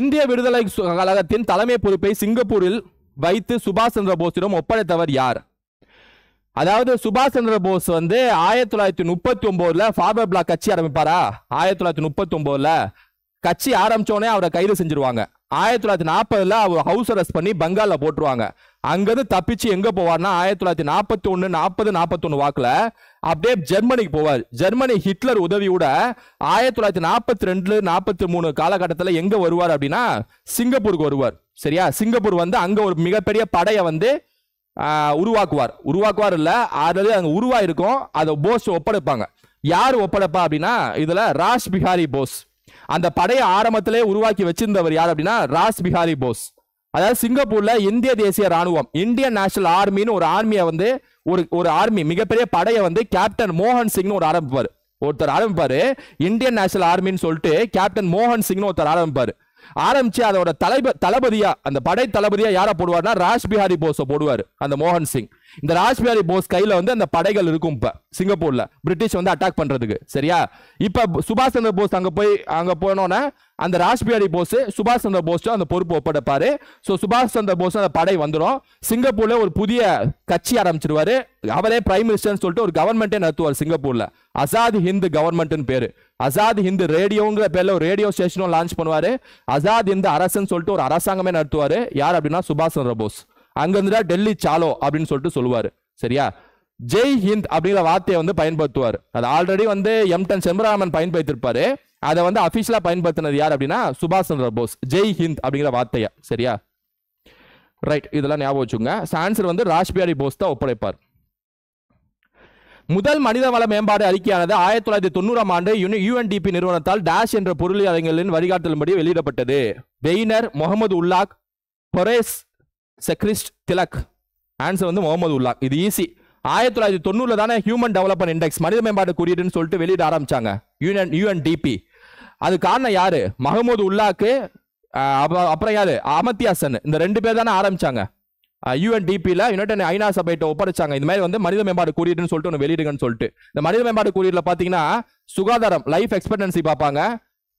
இந்திய விடுதலை கழகத்தின் தலைமை பொறுப்பை சிங்கப்பூரில் வைத்து சுபாஷ் சந்திர போஸிடம் ஒப்படைத்தவர் யார் அதாவது சுபாஷ் சந்திர போஸ் வந்து ஆயிரத்தி தொள்ளாயிரத்தி முப்பத்தி ஒன்பதுல ஃபார்வர் பிளாக் கட்சி ஆரம்பிப்பாரா ஆயிரத்தி தொள்ளாயிரத்தி முப்பத்தி ஒன்பதுல கட்சி ஆரம்பிச்சோடனே அவரை கைது செஞ்சிருவாங்க ஆயிரத்தி தொள்ளாயிரத்தி நாற்பதுல அவர் ஹவுஸ் அரெஸ்ட் பண்ணி பங்கால்ல போட்டுருவாங்க அங்கிருந்து தப்பிச்சு எங்க போவார்னா ஆயிரத்தி தொள்ளாயிரத்தி நாற்பத்தி ஒன்று நாற்பது நாற்பத்தொன்னு வாக்குல அப்படியே ஜெர்மனிக்கு போவார் ஜெர்மனி ஹிட்லர் உதவியோட ஆயிரத்தி தொள்ளாயிரத்தி நாற்பத்தி ரெண்டு நாற்பத்தி மூணு காலகட்டத்தில் எங்க வருவார் அப்படின்னா சிங்கப்பூருக்கு வருவார் சரியா சிங்கப்பூர் வந்து அங்க ஒரு மிகப்பெரிய படையை வந்து உருவாக்குவார் உருவாக்குவார் இல்லை அதாவது அங்கே இருக்கும் அதை போஸ் ஒப்படைப்பாங்க யார் ஒப்படைப்பா அப்படின்னா இதில் ராஜ் பிஹாரி போஸ் அந்த படையை ஆரம்பத்திலே உருவாக்கி வச்சிருந்தவர் யார் அப்படின்னா ராஜ் பிஹாரி போஸ் அதாவது சிங்கப்பூர்ல இந்திய தேசிய ராணுவம் இந்தியன் நேஷனல் ஆர்மின்னு ஒரு ஆர்மியை வந்து ஒரு ஒரு ஆர்மி மிகப்பெரிய படையை வந்து கேப்டன் மோகன் சிங்னு ஒரு ஆரம்பிப்பார் ஒருத்தர் ஆரம்பிப்பாரு இந்தியன் நேஷனல் ஆர்மின்னு சொல்லிட்டு கேப்டன் மோகன் சிங்னு ஒருத்தர் ஆரம்பிப்பாரு ஆரம்பிச்சு அதோட தலைப தளபதியா அந்த படை தளபதியா யாரை போடுவார்னா ராஜ்பிஹாரி போஸை போடுவார் அந்த மோகன் சிங் இந்த ராஜ்பியாரி போஸ் கையில் வந்து அந்த படைகள் இருக்கும் இப்போ சிங்கப்பூரில் பிரிட்டிஷ் வந்து அட்டாக் பண்ணுறதுக்கு சரியா இப்போ சுபாஷ் சந்திர போஸ் அங்கே போய் அங்கே போனோன்னே அந்த ராஜ்பியாரி போஸ் சுபாஷ் சந்திர போஸ்ட்டு அந்த பொறுப்பு ஒப்படைப்பார் ஸோ சுபாஷ் சந்திர போஸ் அந்த படை வந்துடும் சிங்கப்பூரில் ஒரு புதிய கட்சி ஆரம்பிச்சிருவார் அவரே பிரைம் மினிஸ்டர்னு சொல்லிட்டு ஒரு கவர்மெண்ட்டே நடத்துவார் சிங்கப்பூரில் அசாத் ஹிந்து கவர்மெண்ட்னு பேர் அசாத் ஹிந்து ரேடியோங்கிற பேரில் ஒரு ரேடியோ ஸ்டேஷனும் லான்ச் பண்ணுவார் அசாத் ஹிந்து அரசுன்னு சொல்லிட்டு ஒரு அரசாங்கமே நடத்துவார் யார் அப்படின்னா சுபாஷ் சந்திர போஸ் அங்கிருந்துடா டெல்லி சாலோ அப்படின்னு சொல்லிட்டு சொல்லுவார் சரியா ஜெய் ஹிந்த் அப்படிங்கிற வார்த்தையை வந்து பயன்படுத்துவார் அது ஆல்ரெடி வந்து எம் டன் செம்பராமன் பயன்படுத்திருப்பாரு அதை வந்து அஃபிஷியலாக பயன்படுத்தினது யார் அப்படின்னா சுபாஷ் சந்திர போஸ் ஜெய் ஹிந்த் அப்படிங்கிற வார்த்தையா சரியா ரைட் இதெல்லாம் ஞாபகம் வச்சுங்க சான்சர் வந்து ராஜ்பியாரி போஸ் தான் ஒப்படைப்பார் முதல் வள மேம்பாடு அறிக்கையானது ஆயிரத்தி தொள்ளாயிரத்தி தொண்ணூறாம் ஆண்டு யூஎன்டிபி நிறுவனத்தால் டேஷ் என்ற பொருளியலின் வழிகாட்டலின்படி வெளியிடப்பட்டது வெய்னர் முகமது உல்லாக் பொரேஸ் செக்ரிஸ்ட் திலக் ஆன்சர் வந்து முகமது உல்லா இது ஈஸி ஆயிரத்தி தொள்ளாயிரத்தி தொண்ணூறுல தானே ஹியூமன் டெவலப்மெண்ட் இண்டெக்ஸ் மனித மேம்பாடு குறியீடுன்னு சொல்லிட்டு வெளியிட ஆரம்பிச்சாங்க யூஎன் யூஎன்டிபி அது காரணம் யாரு மஹமூது உல்லாக்கு அப்புறம் யாரு அமத்தியாசன் இந்த ரெண்டு பேர் தானே ஆரம்பிச்சாங்க யூஎன்டிபியில் யுனைடெட் ஐநா சபையிட்ட ஒப்படைச்சாங்க இந்த மாதிரி வந்து மனித மேம்பாடு குறியீடுன்னு சொல்லிட்டு ஒன்று வெளியிடுங்கன்னு சொல்லிட்டு இந்த மனித மேம்பாடு குறியீடுல பார்த்தீங்கன்னா சுகாதாரம் லைஃப் எக்ஸ்பெக்டன்சி பார்ப்பாங்க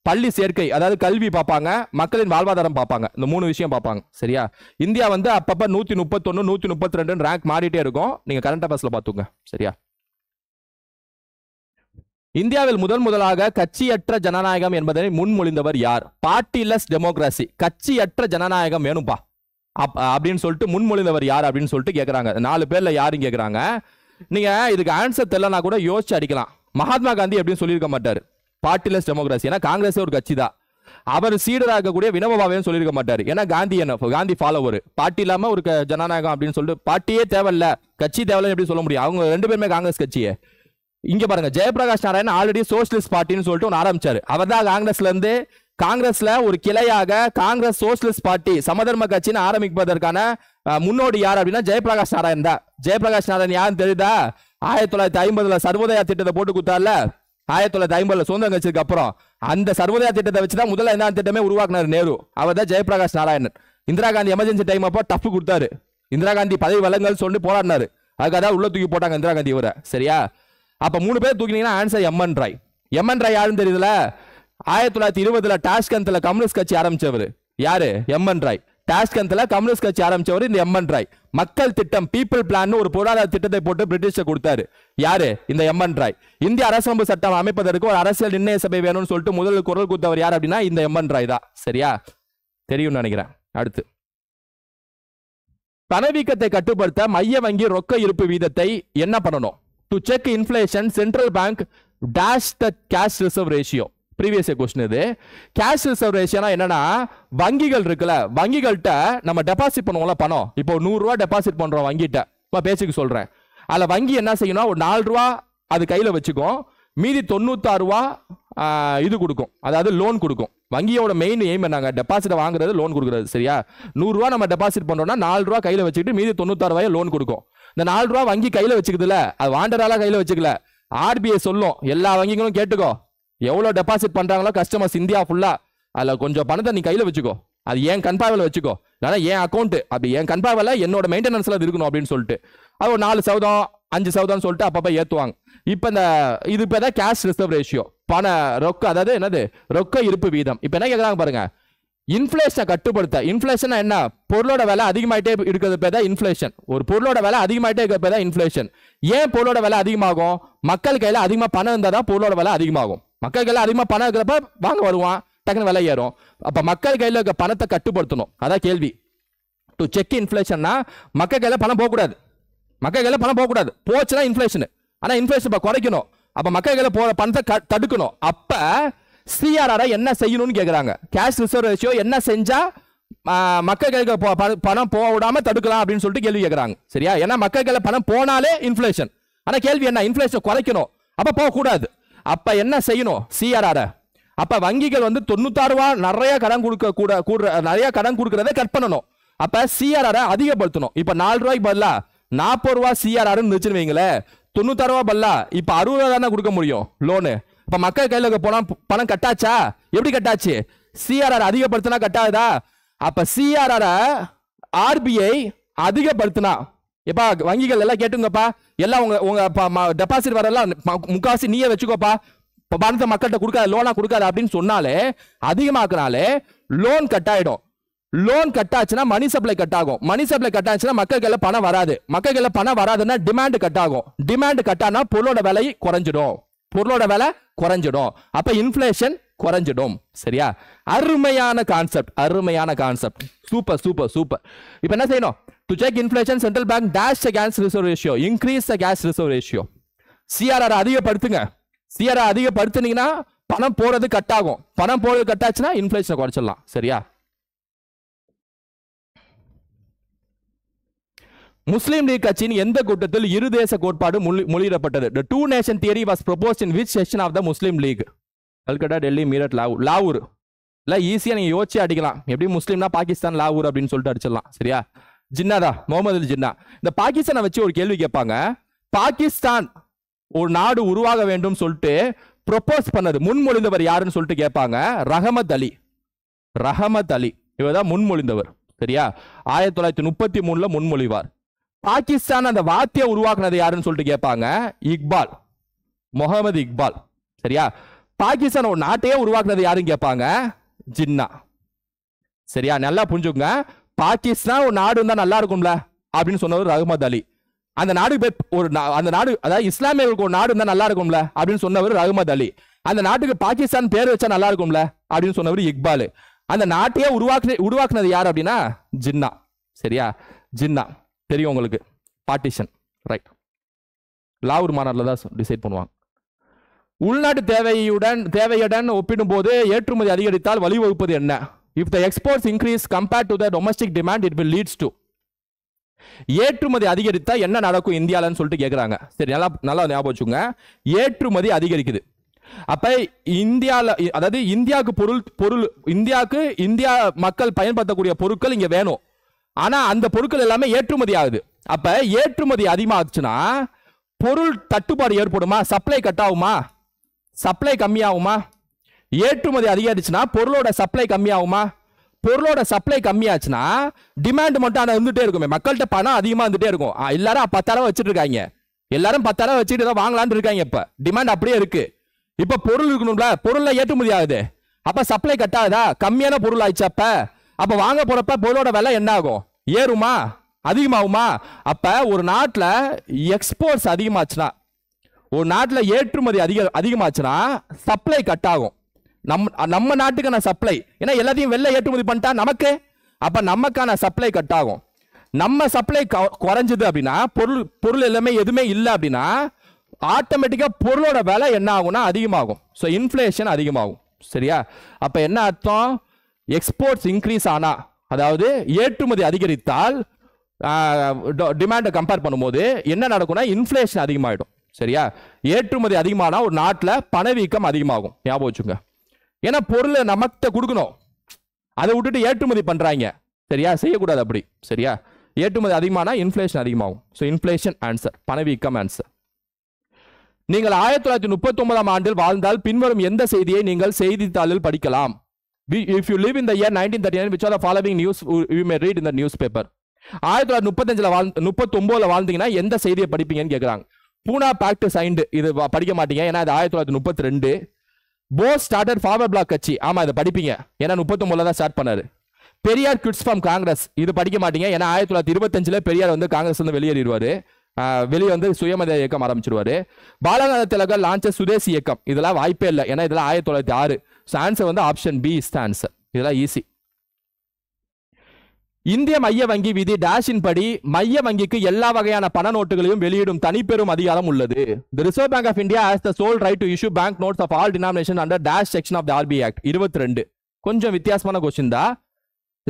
பள்ளி சேர்க்கை அதாவது கல்வி பார்ப்பாங்க மக்களின் வாழ்வாதாரம் பார்ப்பாங்க இந்த மூணு விஷயம் பார்ப்பாங்க சரியா இந்தியா வந்து அப்பப்போ நூற்றி முப்பத்தொன்று நூற்றி முப்பத்தி ரெண்டுன்னு ரேங்க் மாறிட்டே இருக்கும் நீங்கள் கரண்ட் அஃபேர்ஸில் பார்த்துங்க சரியா இந்தியாவில் முதன் முதலாக கட்சியற்ற ஜனநாயகம் என்பதை முன்மொழிந்தவர் யார் பார்ட்டிலெஸ் டெமோக்ராசி கட்சியற்ற ஜனநாயகம் வேணும்பா அப் அப்படின்னு சொல்லிட்டு முன்மொழிந்தவர் யார் அப்படின்னு சொல்லிட்டு கேட்குறாங்க நாலு பேரில் யாரும் கேட்குறாங்க நீங்கள் இதுக்கு ஆன்சர் தெரியலனா கூட யோசிச்சு அடிக்கலாம் மகாத்மா காந்தி அப்படின்னு சொல்லியிருக்க மாட்டார் பார்ட்டிலெஸ் டெமோக்ராசி ஏன்னா காங்கிரஸே ஒரு கட்சி தான் அவர் சீடராக இருக்கக்கூடிய வினோபாவையும் சொல்லியிருக்க மாட்டார் ஏன்னா காந்தி என்ன காந்தி ஃபாலோவர் பார்ட்டி இல்லாமல் ஒரு ஜனநாயகம் அப்படின்னு சொல்லிட்டு பார்ட்டியே தேவையில்ல கட்சி தேவையில்ல எப்படி சொல்ல முடியும் அவங்க ரெண்டு பேருமே காங்கிரஸ் கட்சியே இங்க பாருங்க ஜெயபிரகாஷ் நாராயண் ஆல்ரெடி சோசியலிஸ்ட் பார்ட்டின்னு சொல்லிட்டு ஒன்று ஆரம்பிச்சார் அவர் தான் காங்கிரஸ்ல இருந்து காங்கிரஸ்ல ஒரு கிளையாக காங்கிரஸ் சோசியலிஸ்ட் பார்ட்டி சமதர்ம கட்சின்னு ஆரம்பிப்பதற்கான முன்னோடி யார் அப்படின்னா ஜெயபிரகாஷ் நாராயண் தான் ஜெயபிரகாஷ் நாராயண் யாருன்னு தெரியுதா ஆயிரத்தி தொள்ளாயிரத்தி ஐம்பதுல சர்வோதயா திட்டத்தை போட்டு கொடுத்தாருல ஆயிரத்தி தொள்ளாயிரத்தி ஐம்பதுல சுதந்திரம் கட்சிக்கு அப்புறம் அந்த சர்வோதய திட்டத்தை வச்சு தான் முதல்ல என்ன திட்டமே உருவாக்குனார் நேரு அவர் தான் ஜெயபிரகாஷ் நாராயணன் இந்திரா காந்தி எமர்ஜென்சி டைம் அப்போ டஃப் கொடுத்தாரு இந்திரா காந்தி பதவி வழங்கல் சொல்லி போராடினாரு அதுக்காக தான் உள்ள தூக்கி போட்டாங்க இந்திரா காந்தி இவரை சரியா அப்போ மூணு பேர் தூக்கினீங்கன்னா answer M N Roy M N Roy யாருன்னு தெரியுதுல ஆயிரத்தி தொள்ளாயிரத்தி இருபதுல டாஸ்கந்தில் கம்யூனிஸ்ட் கட்சி ஆரம்பிச்சவர் யாரு எம்என் ராய் டாஸ்கந்தில் கம்யூனிஸ்ட் கட்சி ஆரம்பிச்சவர் இந்த எம்என் ராய் மக்கள் திட்டம் பீப்புள் பிளான் ஒரு பொருளாதார திட்டத்தை போட்டு பிரிட்டிஷை கொடுத்தாரு யாரு இந்த எம்என் ராய் இந்திய அரசமைப்பு சட்டம் அமைப்பதற்கு ஒரு அரசியல் நிர்ணய சபை வேணும்னு சொல்லிட்டு முதல் குரல் கொடுத்தவர் யார் அப்படின்னா இந்த எம்என் ராய் தான் சரியா தெரியும்னு நினைக்கிறேன் அடுத்து பணவீக்கத்தை கட்டுப்படுத்த மைய வங்கி ரொக்க இருப்பு வீதத்தை என்ன பண்ணணும் to check inflation central bank dash the cash reserve ratio previous question இது கேஷ் ரிசர்வேஷனா என்னன்னா வங்கிகள் இருக்குல்ல வங்கிகள்கிட்ட நம்ம டெபாசிட் பண்ணுவோம்ல பணம் இப்போ நூறுரூவா டெபாசிட் பண்ணுறோம் வங்கிட்ட இப்போ பேச்சுக்கு சொல்கிறேன் அதில் வங்கி என்ன செய்யணும் ஒரு நாலு ரூபா அது கையில் வச்சுக்கும் மீதி தொண்ணூத்தாறு ரூபா இது கொடுக்கும் அதாவது லோன் கொடுக்கும் வங்கியோட மெயின் எய்ம் என்னங்க டெபாசிட் வாங்குறது லோன் கொடுக்குறது சரியா நூறுரூவா நம்ம டெபாசிட் பண்ணுறோம்னா நாலு ரூபா கையில் வச்சுக்கிட்டு மீதி தொண்ணூத்தாறு ரூபாய் லோன் கொடுக்கும் இந்த நாலு ரூபா வங்கி கையில் வச்சுக்குதுல அது வாண்டராலாம் கையில் வச்சுக்கல ஆர்பிஐ சொல்லும் எல்லா வங்கிகளும் கேட்டுக்கோ எவ்வளோ டெபாசிட் பண்ணுறாங்களோ கஸ்டமர்ஸ் இந்தியா ஃபுல்லாக அதில் கொஞ்சம் பணத்தை நீ கையில் வச்சுக்கோ அது ஏன் கன்பாவில் வச்சுக்கோ இல்லைனா என் அக்கௌண்ட்டு அப்படி என் கன்பாவில் என்னோட மெயின்டெனன்ஸில் இருக்கணும் அப்படின்னு சொல்லிட்டு அது ஒரு நாலு சவுதம் அஞ்சு சவுதம்னு சொல்லிட்டு அப்பப்போ ஏற்றுவாங்க இப்போ இந்த இது இப்போ தான் கேஷ் ரிசர்வ் ரேஷியோ பண ரொக்க அதாவது என்னது ரொக்க இருப்பு வீதம் இப்போ என்ன கேட்குறாங்க பாருங்கள் இன்ஃப்ளேஷனை கட்டுப்படுத்த இன்ஃப்ளேஷன் என்ன பொருளோட விலை அதிகமாயிட்டே இருக்கிறது பேர் தான் இன்ஃப்ளேஷன் ஒரு பொருளோட விலை அதிகமாயிட்டே இருக்கிற பேர் தான் இன்ஃப்ளேஷன் ஏன் பொருளோட விலை அதிகமாகும் மக்கள் கையில் அதிகமாக பணம் இருந்தால் தான் பொருளோட விலை அதிகமாகும் மக்கள் கையில் அதிகமாக பணம் இருக்கிறப்ப வாங்க வருவான் டக்குன்னு விலை ஏறும் அப்போ மக்கள் கையில் இருக்க பணத்தை கட்டுப்படுத்தணும் அதான் கேள்வி டு செக் இன்ஃப்ளேஷன்னா மக்கள் கையில் பணம் போகக்கூடாது மக்கள் கையில் பணம் போகக்கூடாது போச்சுன்னா இன்ஃப்ளேஷன் ஆனால் இன்ஃப்ளேஷன் இப்போ குறைக்கணும் அப்போ மக்கள் கையில் போகிற பணத்தை தடுக்கணும் அப்போ சிஆர்ஆரை என்ன செய்யணும்னு கேட்குறாங்க கேஷ் ரிசர்வ் ரேஷியோ என்ன செஞ்சால் மக்கள் போ பணம் போக விடாமல் தடுக்கலாம் அப்படின்னு சொல்லிட்டு கேள்வி கேட்குறாங்க சரியா ஏன்னா மக்கள் கையில் பணம் போனாலே இன்ஃப்ளேஷன் ஆனால் கேள்வி என்ன இன்ஃப்ளேஷன் குறைக்கணும் அப்போ போகக்கூடாது அப்ப என்ன செய்யணும் சிஆர்ஆர் அப்ப வங்கிகள் வந்து தொண்ணூத்தாறு ரூபா நிறைய கடன் கொடுக்க கூட கூடுற நிறைய கடன் கொடுக்கறத கட் பண்ணணும் அப்ப சிஆர்ஆர் அதிகப்படுத்தணும் இப்ப நாலு ரூபாய்க்கு பதிலா நாற்பது ரூபா சிஆர்ஆர் இருந்துச்சுன்னு வைங்களேன் தொண்ணூத்தாறு ரூபா பதிலா இப்ப அறுபது ரூபா தானே கொடுக்க முடியும் லோனு இப்ப மக்கள் கையில போனா பணம் கட்டாச்சா எப்படி கட்டாச்சு சிஆர்ஆர் அதிகப்படுத்தினா கட்டாதா அப்ப சிஆர்ஆர் ஆர்பிஐ அதிகப்படுத்தினா எப்பா வங்கிகள் எல்லாம் கேட்டுங்கப்பா எல்லாம் உங்க உங்க டெபாசிட் வரலாம் முக்காசி நீயே வச்சுக்கோப்பா இப்போ பணத்தை மக்கள்கிட்ட கொடுக்காது லோனா கொடுக்காது அப்படின்னு சொன்னாலே அதிகமாக்குனாலே லோன் கட் லோன் கட்டாச்சுன்னா மணி சப்ளை கட் ஆகும் மணி சப்ளை கட்டாச்சுன்னா மக்கள் கையில் பணம் வராது மக்கள் பணம் வராதுன்னா டிமாண்ட் கட் ஆகும் டிமாண்ட் கட்டானா பொருளோட விலை குறைஞ்சிடும் பொருளோட விலை குறைஞ்சிடும் அப்போ இன்ஃபிளேஷன் குறைஞ்சிடும் சரியா அருமையான கான்செப்ட் அருமையான கான்செப்ட் சூப்பர் சூப்பர் சூப்பர் இப்போ என்ன செய்யணும் To check inflation, central bank dash the gas reserve ratio, increase the gas reserve ratio. CRR அதிகப்படுத்துங்க சிஆர்ஆர் அதிகப்படுத்துனீங்கன்னா பணம் போறது கட் ஆகும் பணம் போறது கட் ஆச்சுன்னா இன்ஃபிளேஷனை குறைச்சிடலாம் சரியா முஸ்லீம் லீக் கட்சியின் எந்த கூட்டத்தில் இரு தேச கோட்பாடு மொழியிடப்பட்டது the two nation theory was propose in which session of the Muslim league Calcutta Delhi Meerut Lahore Lahore இல்லை ஈஸியாக நீங்கள் யோசிச்சு அடிக்கலாம் எப்படி முஸ்லீம்னா பாகிஸ்தான் லாவூர் அப்படின்னு சொல்லிட்டு அடிச்சிடலாம் சரியா ஜின்னாதா தான் முகமது அலி ஜின்னா இந்த பாகிஸ்தானை வச்சு ஒரு கேள்வி கேட்பாங்க பாகிஸ்தான் ஒரு நாடு உருவாக வேண்டும் சொல்லிட்டு ப்ரொப்போஸ் பண்ணது முன்மொழிந்தவர் யாருன்னு சொல்லிட்டு கேட்பாங்க ரஹமத் அலி ரஹமத் அலி இவர் தான் முன்மொழிந்தவர் சரியா ஆயிரத்தி தொள்ளாயிரத்தி முப்பத்தி மூணுல முன்மொழிவார் பாகிஸ்தான் அந்த வாத்திய உருவாக்குனது யாருன்னு சொல்லிட்டு கேட்பாங்க இக்பால் முகமது இக்பால் சரியா பாகிஸ்தான் ஒரு நாட்டையே உருவாக்குனது யாருன்னு கேட்பாங்க ஜின்னா சரியா நல்லா புரிஞ்சுக்கங்க பாகிஸ்தான் ஒரு நாடு இருந்தால் நல்லா இருக்கும்ல அப்படின்னு சொன்னவர் ரஹ்மத் அலி அந்த நாடு பேர் ஒரு அந்த நாடு அதாவது இஸ்லாமியர்களுக்கு ஒரு நாடு இருந்தால் நல்லா இருக்கும்ல அப்படின்னு சொன்னவர் ரஹ்மத் அலி அந்த நாட்டுக்கு பாகிஸ்தான் பேர் வச்சா நல்லா இருக்கும்ல அப்படின்னு சொன்னவர் இக்பாலு அந்த நாட்டையே உருவாக்கு உருவாக்குனது யார் அப்படின்னா ஜின்னா சரியா ஜின்னா தெரியும் உங்களுக்கு பார்ட்டிஷன் ரைட் லாவூர் மாநாட்டில் தான் டிசைட் பண்ணுவாங்க உள்நாட்டு தேவையுடன் தேவையுடன் ஒப்பிடும்போது ஏற்றுமதி அதிகரித்தால் வழிவகுப்பது என்ன if the exports increase compared to the domestic demand it will leads to ஏற்றுமதி அதிகரித்தா என்ன நடக்கும் இந்தியாலன்னு சொல்லிட்டு கேட்குறாங்க சரி நல்லா நல்லா ஞாபகம் வச்சுங்க ஏற்றுமதி அதிகரிக்குது அப்ப இந்தியாவில் அதாவது இந்தியாவுக்கு பொருள் பொருள் இந்தியாவுக்கு இந்தியா மக்கள் பயன்படுத்தக்கூடிய பொருட்கள் இங்க வேணும் ஆனா அந்த பொருட்கள் எல்லாமே ஏற்றுமதி ஆகுது அப்ப ஏற்றுமதி அதிகமாகச்சுன்னா பொருள் தட்டுப்பாடு ஏற்படுமா சப்ளை கட் ஆகுமா சப்ளை கம்மியாகுமா ஏற்றுமதி அதிகரிச்சுனா பொருளோட சப்ளை கம்மியாகுமா பொருளோட சப்ளை கம்மியாச்சுன்னா டிமாண்ட் மட்டும் ஆனால் இருந்துகிட்டே இருக்குமே மக்கள்கிட்ட பணம் அதிகமாக வந்துட்டே இருக்கும் எல்லாரும் பத்தாயிரம் வச்சுட்டு இருக்காங்க எல்லாரும் பத்தாயிரம் வச்சுட்டு தான் வாங்கலான்னு இருக்காங்க இப்போ டிமாண்ட் அப்படியே இருக்கு இப்போ பொருள் இருக்கணும்ல பொருளில் ஏற்றுமதி ஆகுது அப்போ சப்ளை கட்டாதா கம்மியான பொருள் ஆயிடுச்சப்ப அப்போ வாங்க போகிறப்ப பொருளோட விலை என்ன ஆகும் ஏறுமா அதிகமாகுமா அப்போ ஒரு நாட்டில் எக்ஸ்போர்ட்ஸ் அதிகமாச்சுன்னா ஒரு நாட்டில் ஏற்றுமதி அதிக அதிகமாச்சுன்னா சப்ளை கட் ஆகும் நம் நம்ம நாட்டுக்கான சப்ளை ஏன்னா எல்லாத்தையும் வெளில ஏற்றுமதி பண்ணிட்டா நமக்கு அப்போ நமக்கான சப்ளை கட் ஆகும் நம்ம சப்ளை குறைஞ்சது அப்படின்னா பொருள் பொருள் எல்லாமே எதுவுமே இல்லை அப்படின்னா ஆட்டோமேட்டிக்காக பொருளோட விலை என்ன ஆகும்னா அதிகமாகும் ஸோ இன்ஃப்ளேஷன் அதிகமாகும் சரியா அப்போ என்ன அர்த்தம் எக்ஸ்போர்ட்ஸ் இன்க்ரீஸ் ஆனால் அதாவது ஏற்றுமதி அதிகரித்தால் டிமாண்டை கம்பேர் பண்ணும்போது என்ன நடக்கும்னா இன்ஃப்ளேஷன் அதிகமாகிடும் சரியா ஏற்றுமதி அதிகமானால் ஒரு நாட்டில் பணவீக்கம் அதிகமாகும் ஞாபகம் வச்சுங்க ஏன்னா பொருளை நமக்கிட்ட கொடுக்கணும் அதை விட்டுட்டு ஏற்றுமதி பண்ணுறாங்க சரியா செய்யக்கூடாது அப்படி சரியா ஏற்றுமதி அதிகமானா இன்ஃப்ளேஷன் அதிகமாகும் ஸோ இன்ஃப்ளேஷன் ஆன்சர் பணவீக்கம் ஆன்சர் நீங்கள் ஆயிரத்தி தொள்ளாயிரத்தி முப்பத்தி ஒன்பதாம் ஆண்டில் வாழ்ந்தால் பின்வரும் எந்த செய்தியை நீங்கள் செய்தித்தாளில் படிக்கலாம் இஃப் யூ லிவ் இந்த year nineteen thirty nine which are following news you may read இந்த நியூஸ் பேப்பர் ஆயிரத்தி தொள்ளாயிரத்தி முப்பத்தஞ்சில் வாழ் முப்பத்தொம்போதில் வாழ்ந்தீங்கன்னா எந்த செய்தியை படிப்பீங்கன்னு கேட்குறாங்க பூனா பேக்ட் சைண்டு இது படிக்க மாட்டீங்க ஏன்னா அது ஆயிரத்தி தொள்ளாயிரத்தி முப்பத்தி ரெண்டு போஸ் ஸ்டார்டட் ஃபார்மர் பிளாக் கட்சி ஆமாம் இதை படிப்பீங்க ஏன்னா முப்பத்தொம்பதுல தான் ஸ்டார்ட் பண்ணார் பெரியார் கிட்ஸ் ஃபார்ம் காங்கிரஸ் இது படிக்க மாட்டீங்க ஏன்னா ஆயிரத்தி தொள்ளாயிரத்தி இருபத்தஞ்சில் பெரியார் வந்து காங்கிரஸ் வந்து வெளியேறிடுவார் வெளியே வந்து சுயமதிய இயக்கம் ஆரம்பிச்சிருவாரு பாலநாத திலக லான்ச்ச சுதேசி இயக்கம் இதெல்லாம் வாய்ப்பே இல்லை ஏன்னா இதெல்லாம் ஆயிரத்தி தொள்ளாயிரத்தி ஆறு ஸோ ஆன்சர் வந்து ஆப்ஷன் பி இஸ் ஆன்சர் இதெல்லாம் ஈஸி இந்திய மைய வங்கி விதி டேஷின் படி மைய வங்கிக்கு எல்லா வகையான பண நோட்டுகளையும் வெளியிடும் தனிப்பெரும் அதிகாரம் உள்ளது the reserve bank of India has the sole right to issue bank notes of all denomination under dash section of the RB act இருபத்தி ரெண்டு கொஞ்சம் வித்தியாசமான கொஸ்டின் தான்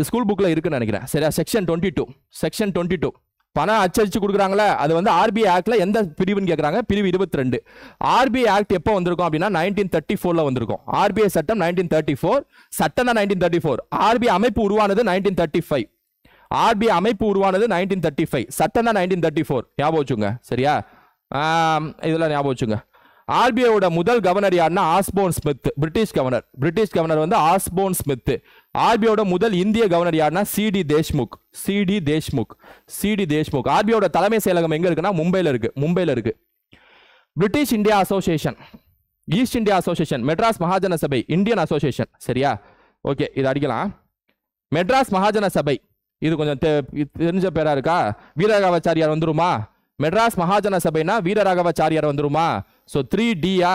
ஸ்கூல் புக்கில் இருக்குன்னு நினைக்கிறேன் சரியா section twenty two section twenty two பணம் அச்சரிச்சு கொடுக்குறாங்களே அது வந்து ஆர்பிஐ ஆக்டில் எந்த பிரிவுன்னு கேட்குறாங்க பிரிவு இருபத்தி ரெண்டு ஆர்பிஐ ஆக்ட் எப்போ வந்திருக்கும் அப்படின்னா நைன்டீன் தேர்ட்டி ஃபோர்ல வந்திருக்கும் ஆர்பிஐ சட்டம் நைன்டீன் தேர்ட்டி ஃபோர் சட்டம் தான் நைன்டீன் தேர்ட்டி ஃபோர் ஆர்பிஐ அமைப்பு உருவானது நைன்டீன் தேர்ட்டி ஃபைவ் ஆர்பிஐ அமைப்பு உருவானது நைன்டீன் தேர்ட்டி ஃபைவ் சட்டம் தான் நைன்டீன் தேர்ட்டி ஃபோர் ஞாபகம் வச்சுங்க சரியா இதெல்லாம் ஞாபகம் வச்சுங்க ஆர்பிஐட முதல் கவர்னர் யாருன்னா Osborne Smith British governor British governor வந்து ஆஸ்போன் ஸ்மித் ஆர்பிஐட முதல் இந்திய கவர்னர் யாருன்னா C D Deshmukh C D Deshmukh C D Deshmukh ஆர்பிஐட தலைமை செயலகம் எங்க இருக்குன்னா மும்பையில் இருக்கு மும்பையில் இருக்கு British India association East India association Madras Mahajana Sabha Indian association சரியா ஓகே இது அடிக்கலாம் மெட்ராஸ் மகாஜன சபை இது கொஞ்சம் தெரிஞ்ச பேரா இருக்கா வீரராகவாச்சாரியார் வந்துருமா மெட்ராஸ் மகாஜன சபைனா வீரராகவாச்சாரியார் வந்துருமா ஸோ த்ரீ டியா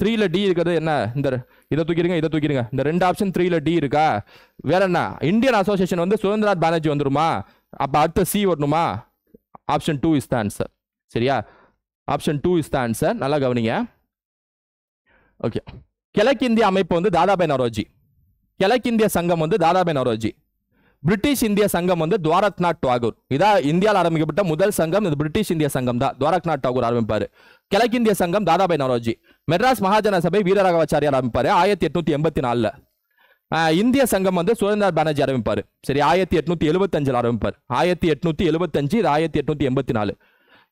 த்ரீல டி இருக்கிறது என்ன இந்த இதை தூக்கிடுங்க இதை தூக்கிடுங்க இந்த ரெண்டு ஆப்ஷன் த்ரீல டி இருக்கா வேற என்ன இந்தியன் அசோசியேஷன் வந்து சுதந்திரநாத் பானர்ஜி வந்துருமா அப்போ அடுத்த சி வரணுமா option two is the answer சரியா option two is the answer நல்லா கவனிங்க ஓகே கிழக்கிந்திய அமைப்பு வந்து தாதாபாய் நரோஜி கிழக்கிந்திய சங்கம் வந்து தாதாபாய் நரோஜி பிரிட்டிஷ் இந்திய சங்கம் வந்து துவாரக்நாத் டாகூர் இதான் இந்தியாவில் ஆரம்பிக்கப்பட்ட முதல் சங்கம் இது பிரிட்டிஷ் இந்திய சங்கம் தான் துவாரக்நாத் டாகூர் ஆரம்பிப்பார் கிழக்கிந்திய சங்கம் தாதாபாய் நவரோஜி மெட்ராஸ் மகாஜன சபை வீரராகவாச்சாரியார் ஆரம்பிப்பார் ஆயிரத்தி எட்நூத்தி எண்பத்தி நாலில் இந்திய சங்கம் வந்து சுரேந்தர் பானர்ஜி ஆரம்பிப்பார் சரி ஆயிரத்தி எட்நூத்தி எழுபத்தஞ்சில் ஆரம்பிப்பார் ஆயிரத்தி எட்நூத்தி எழுபத்தஞ்சு ஆயிரத்தி எட்நூத்தி எண்பத்தி நாலு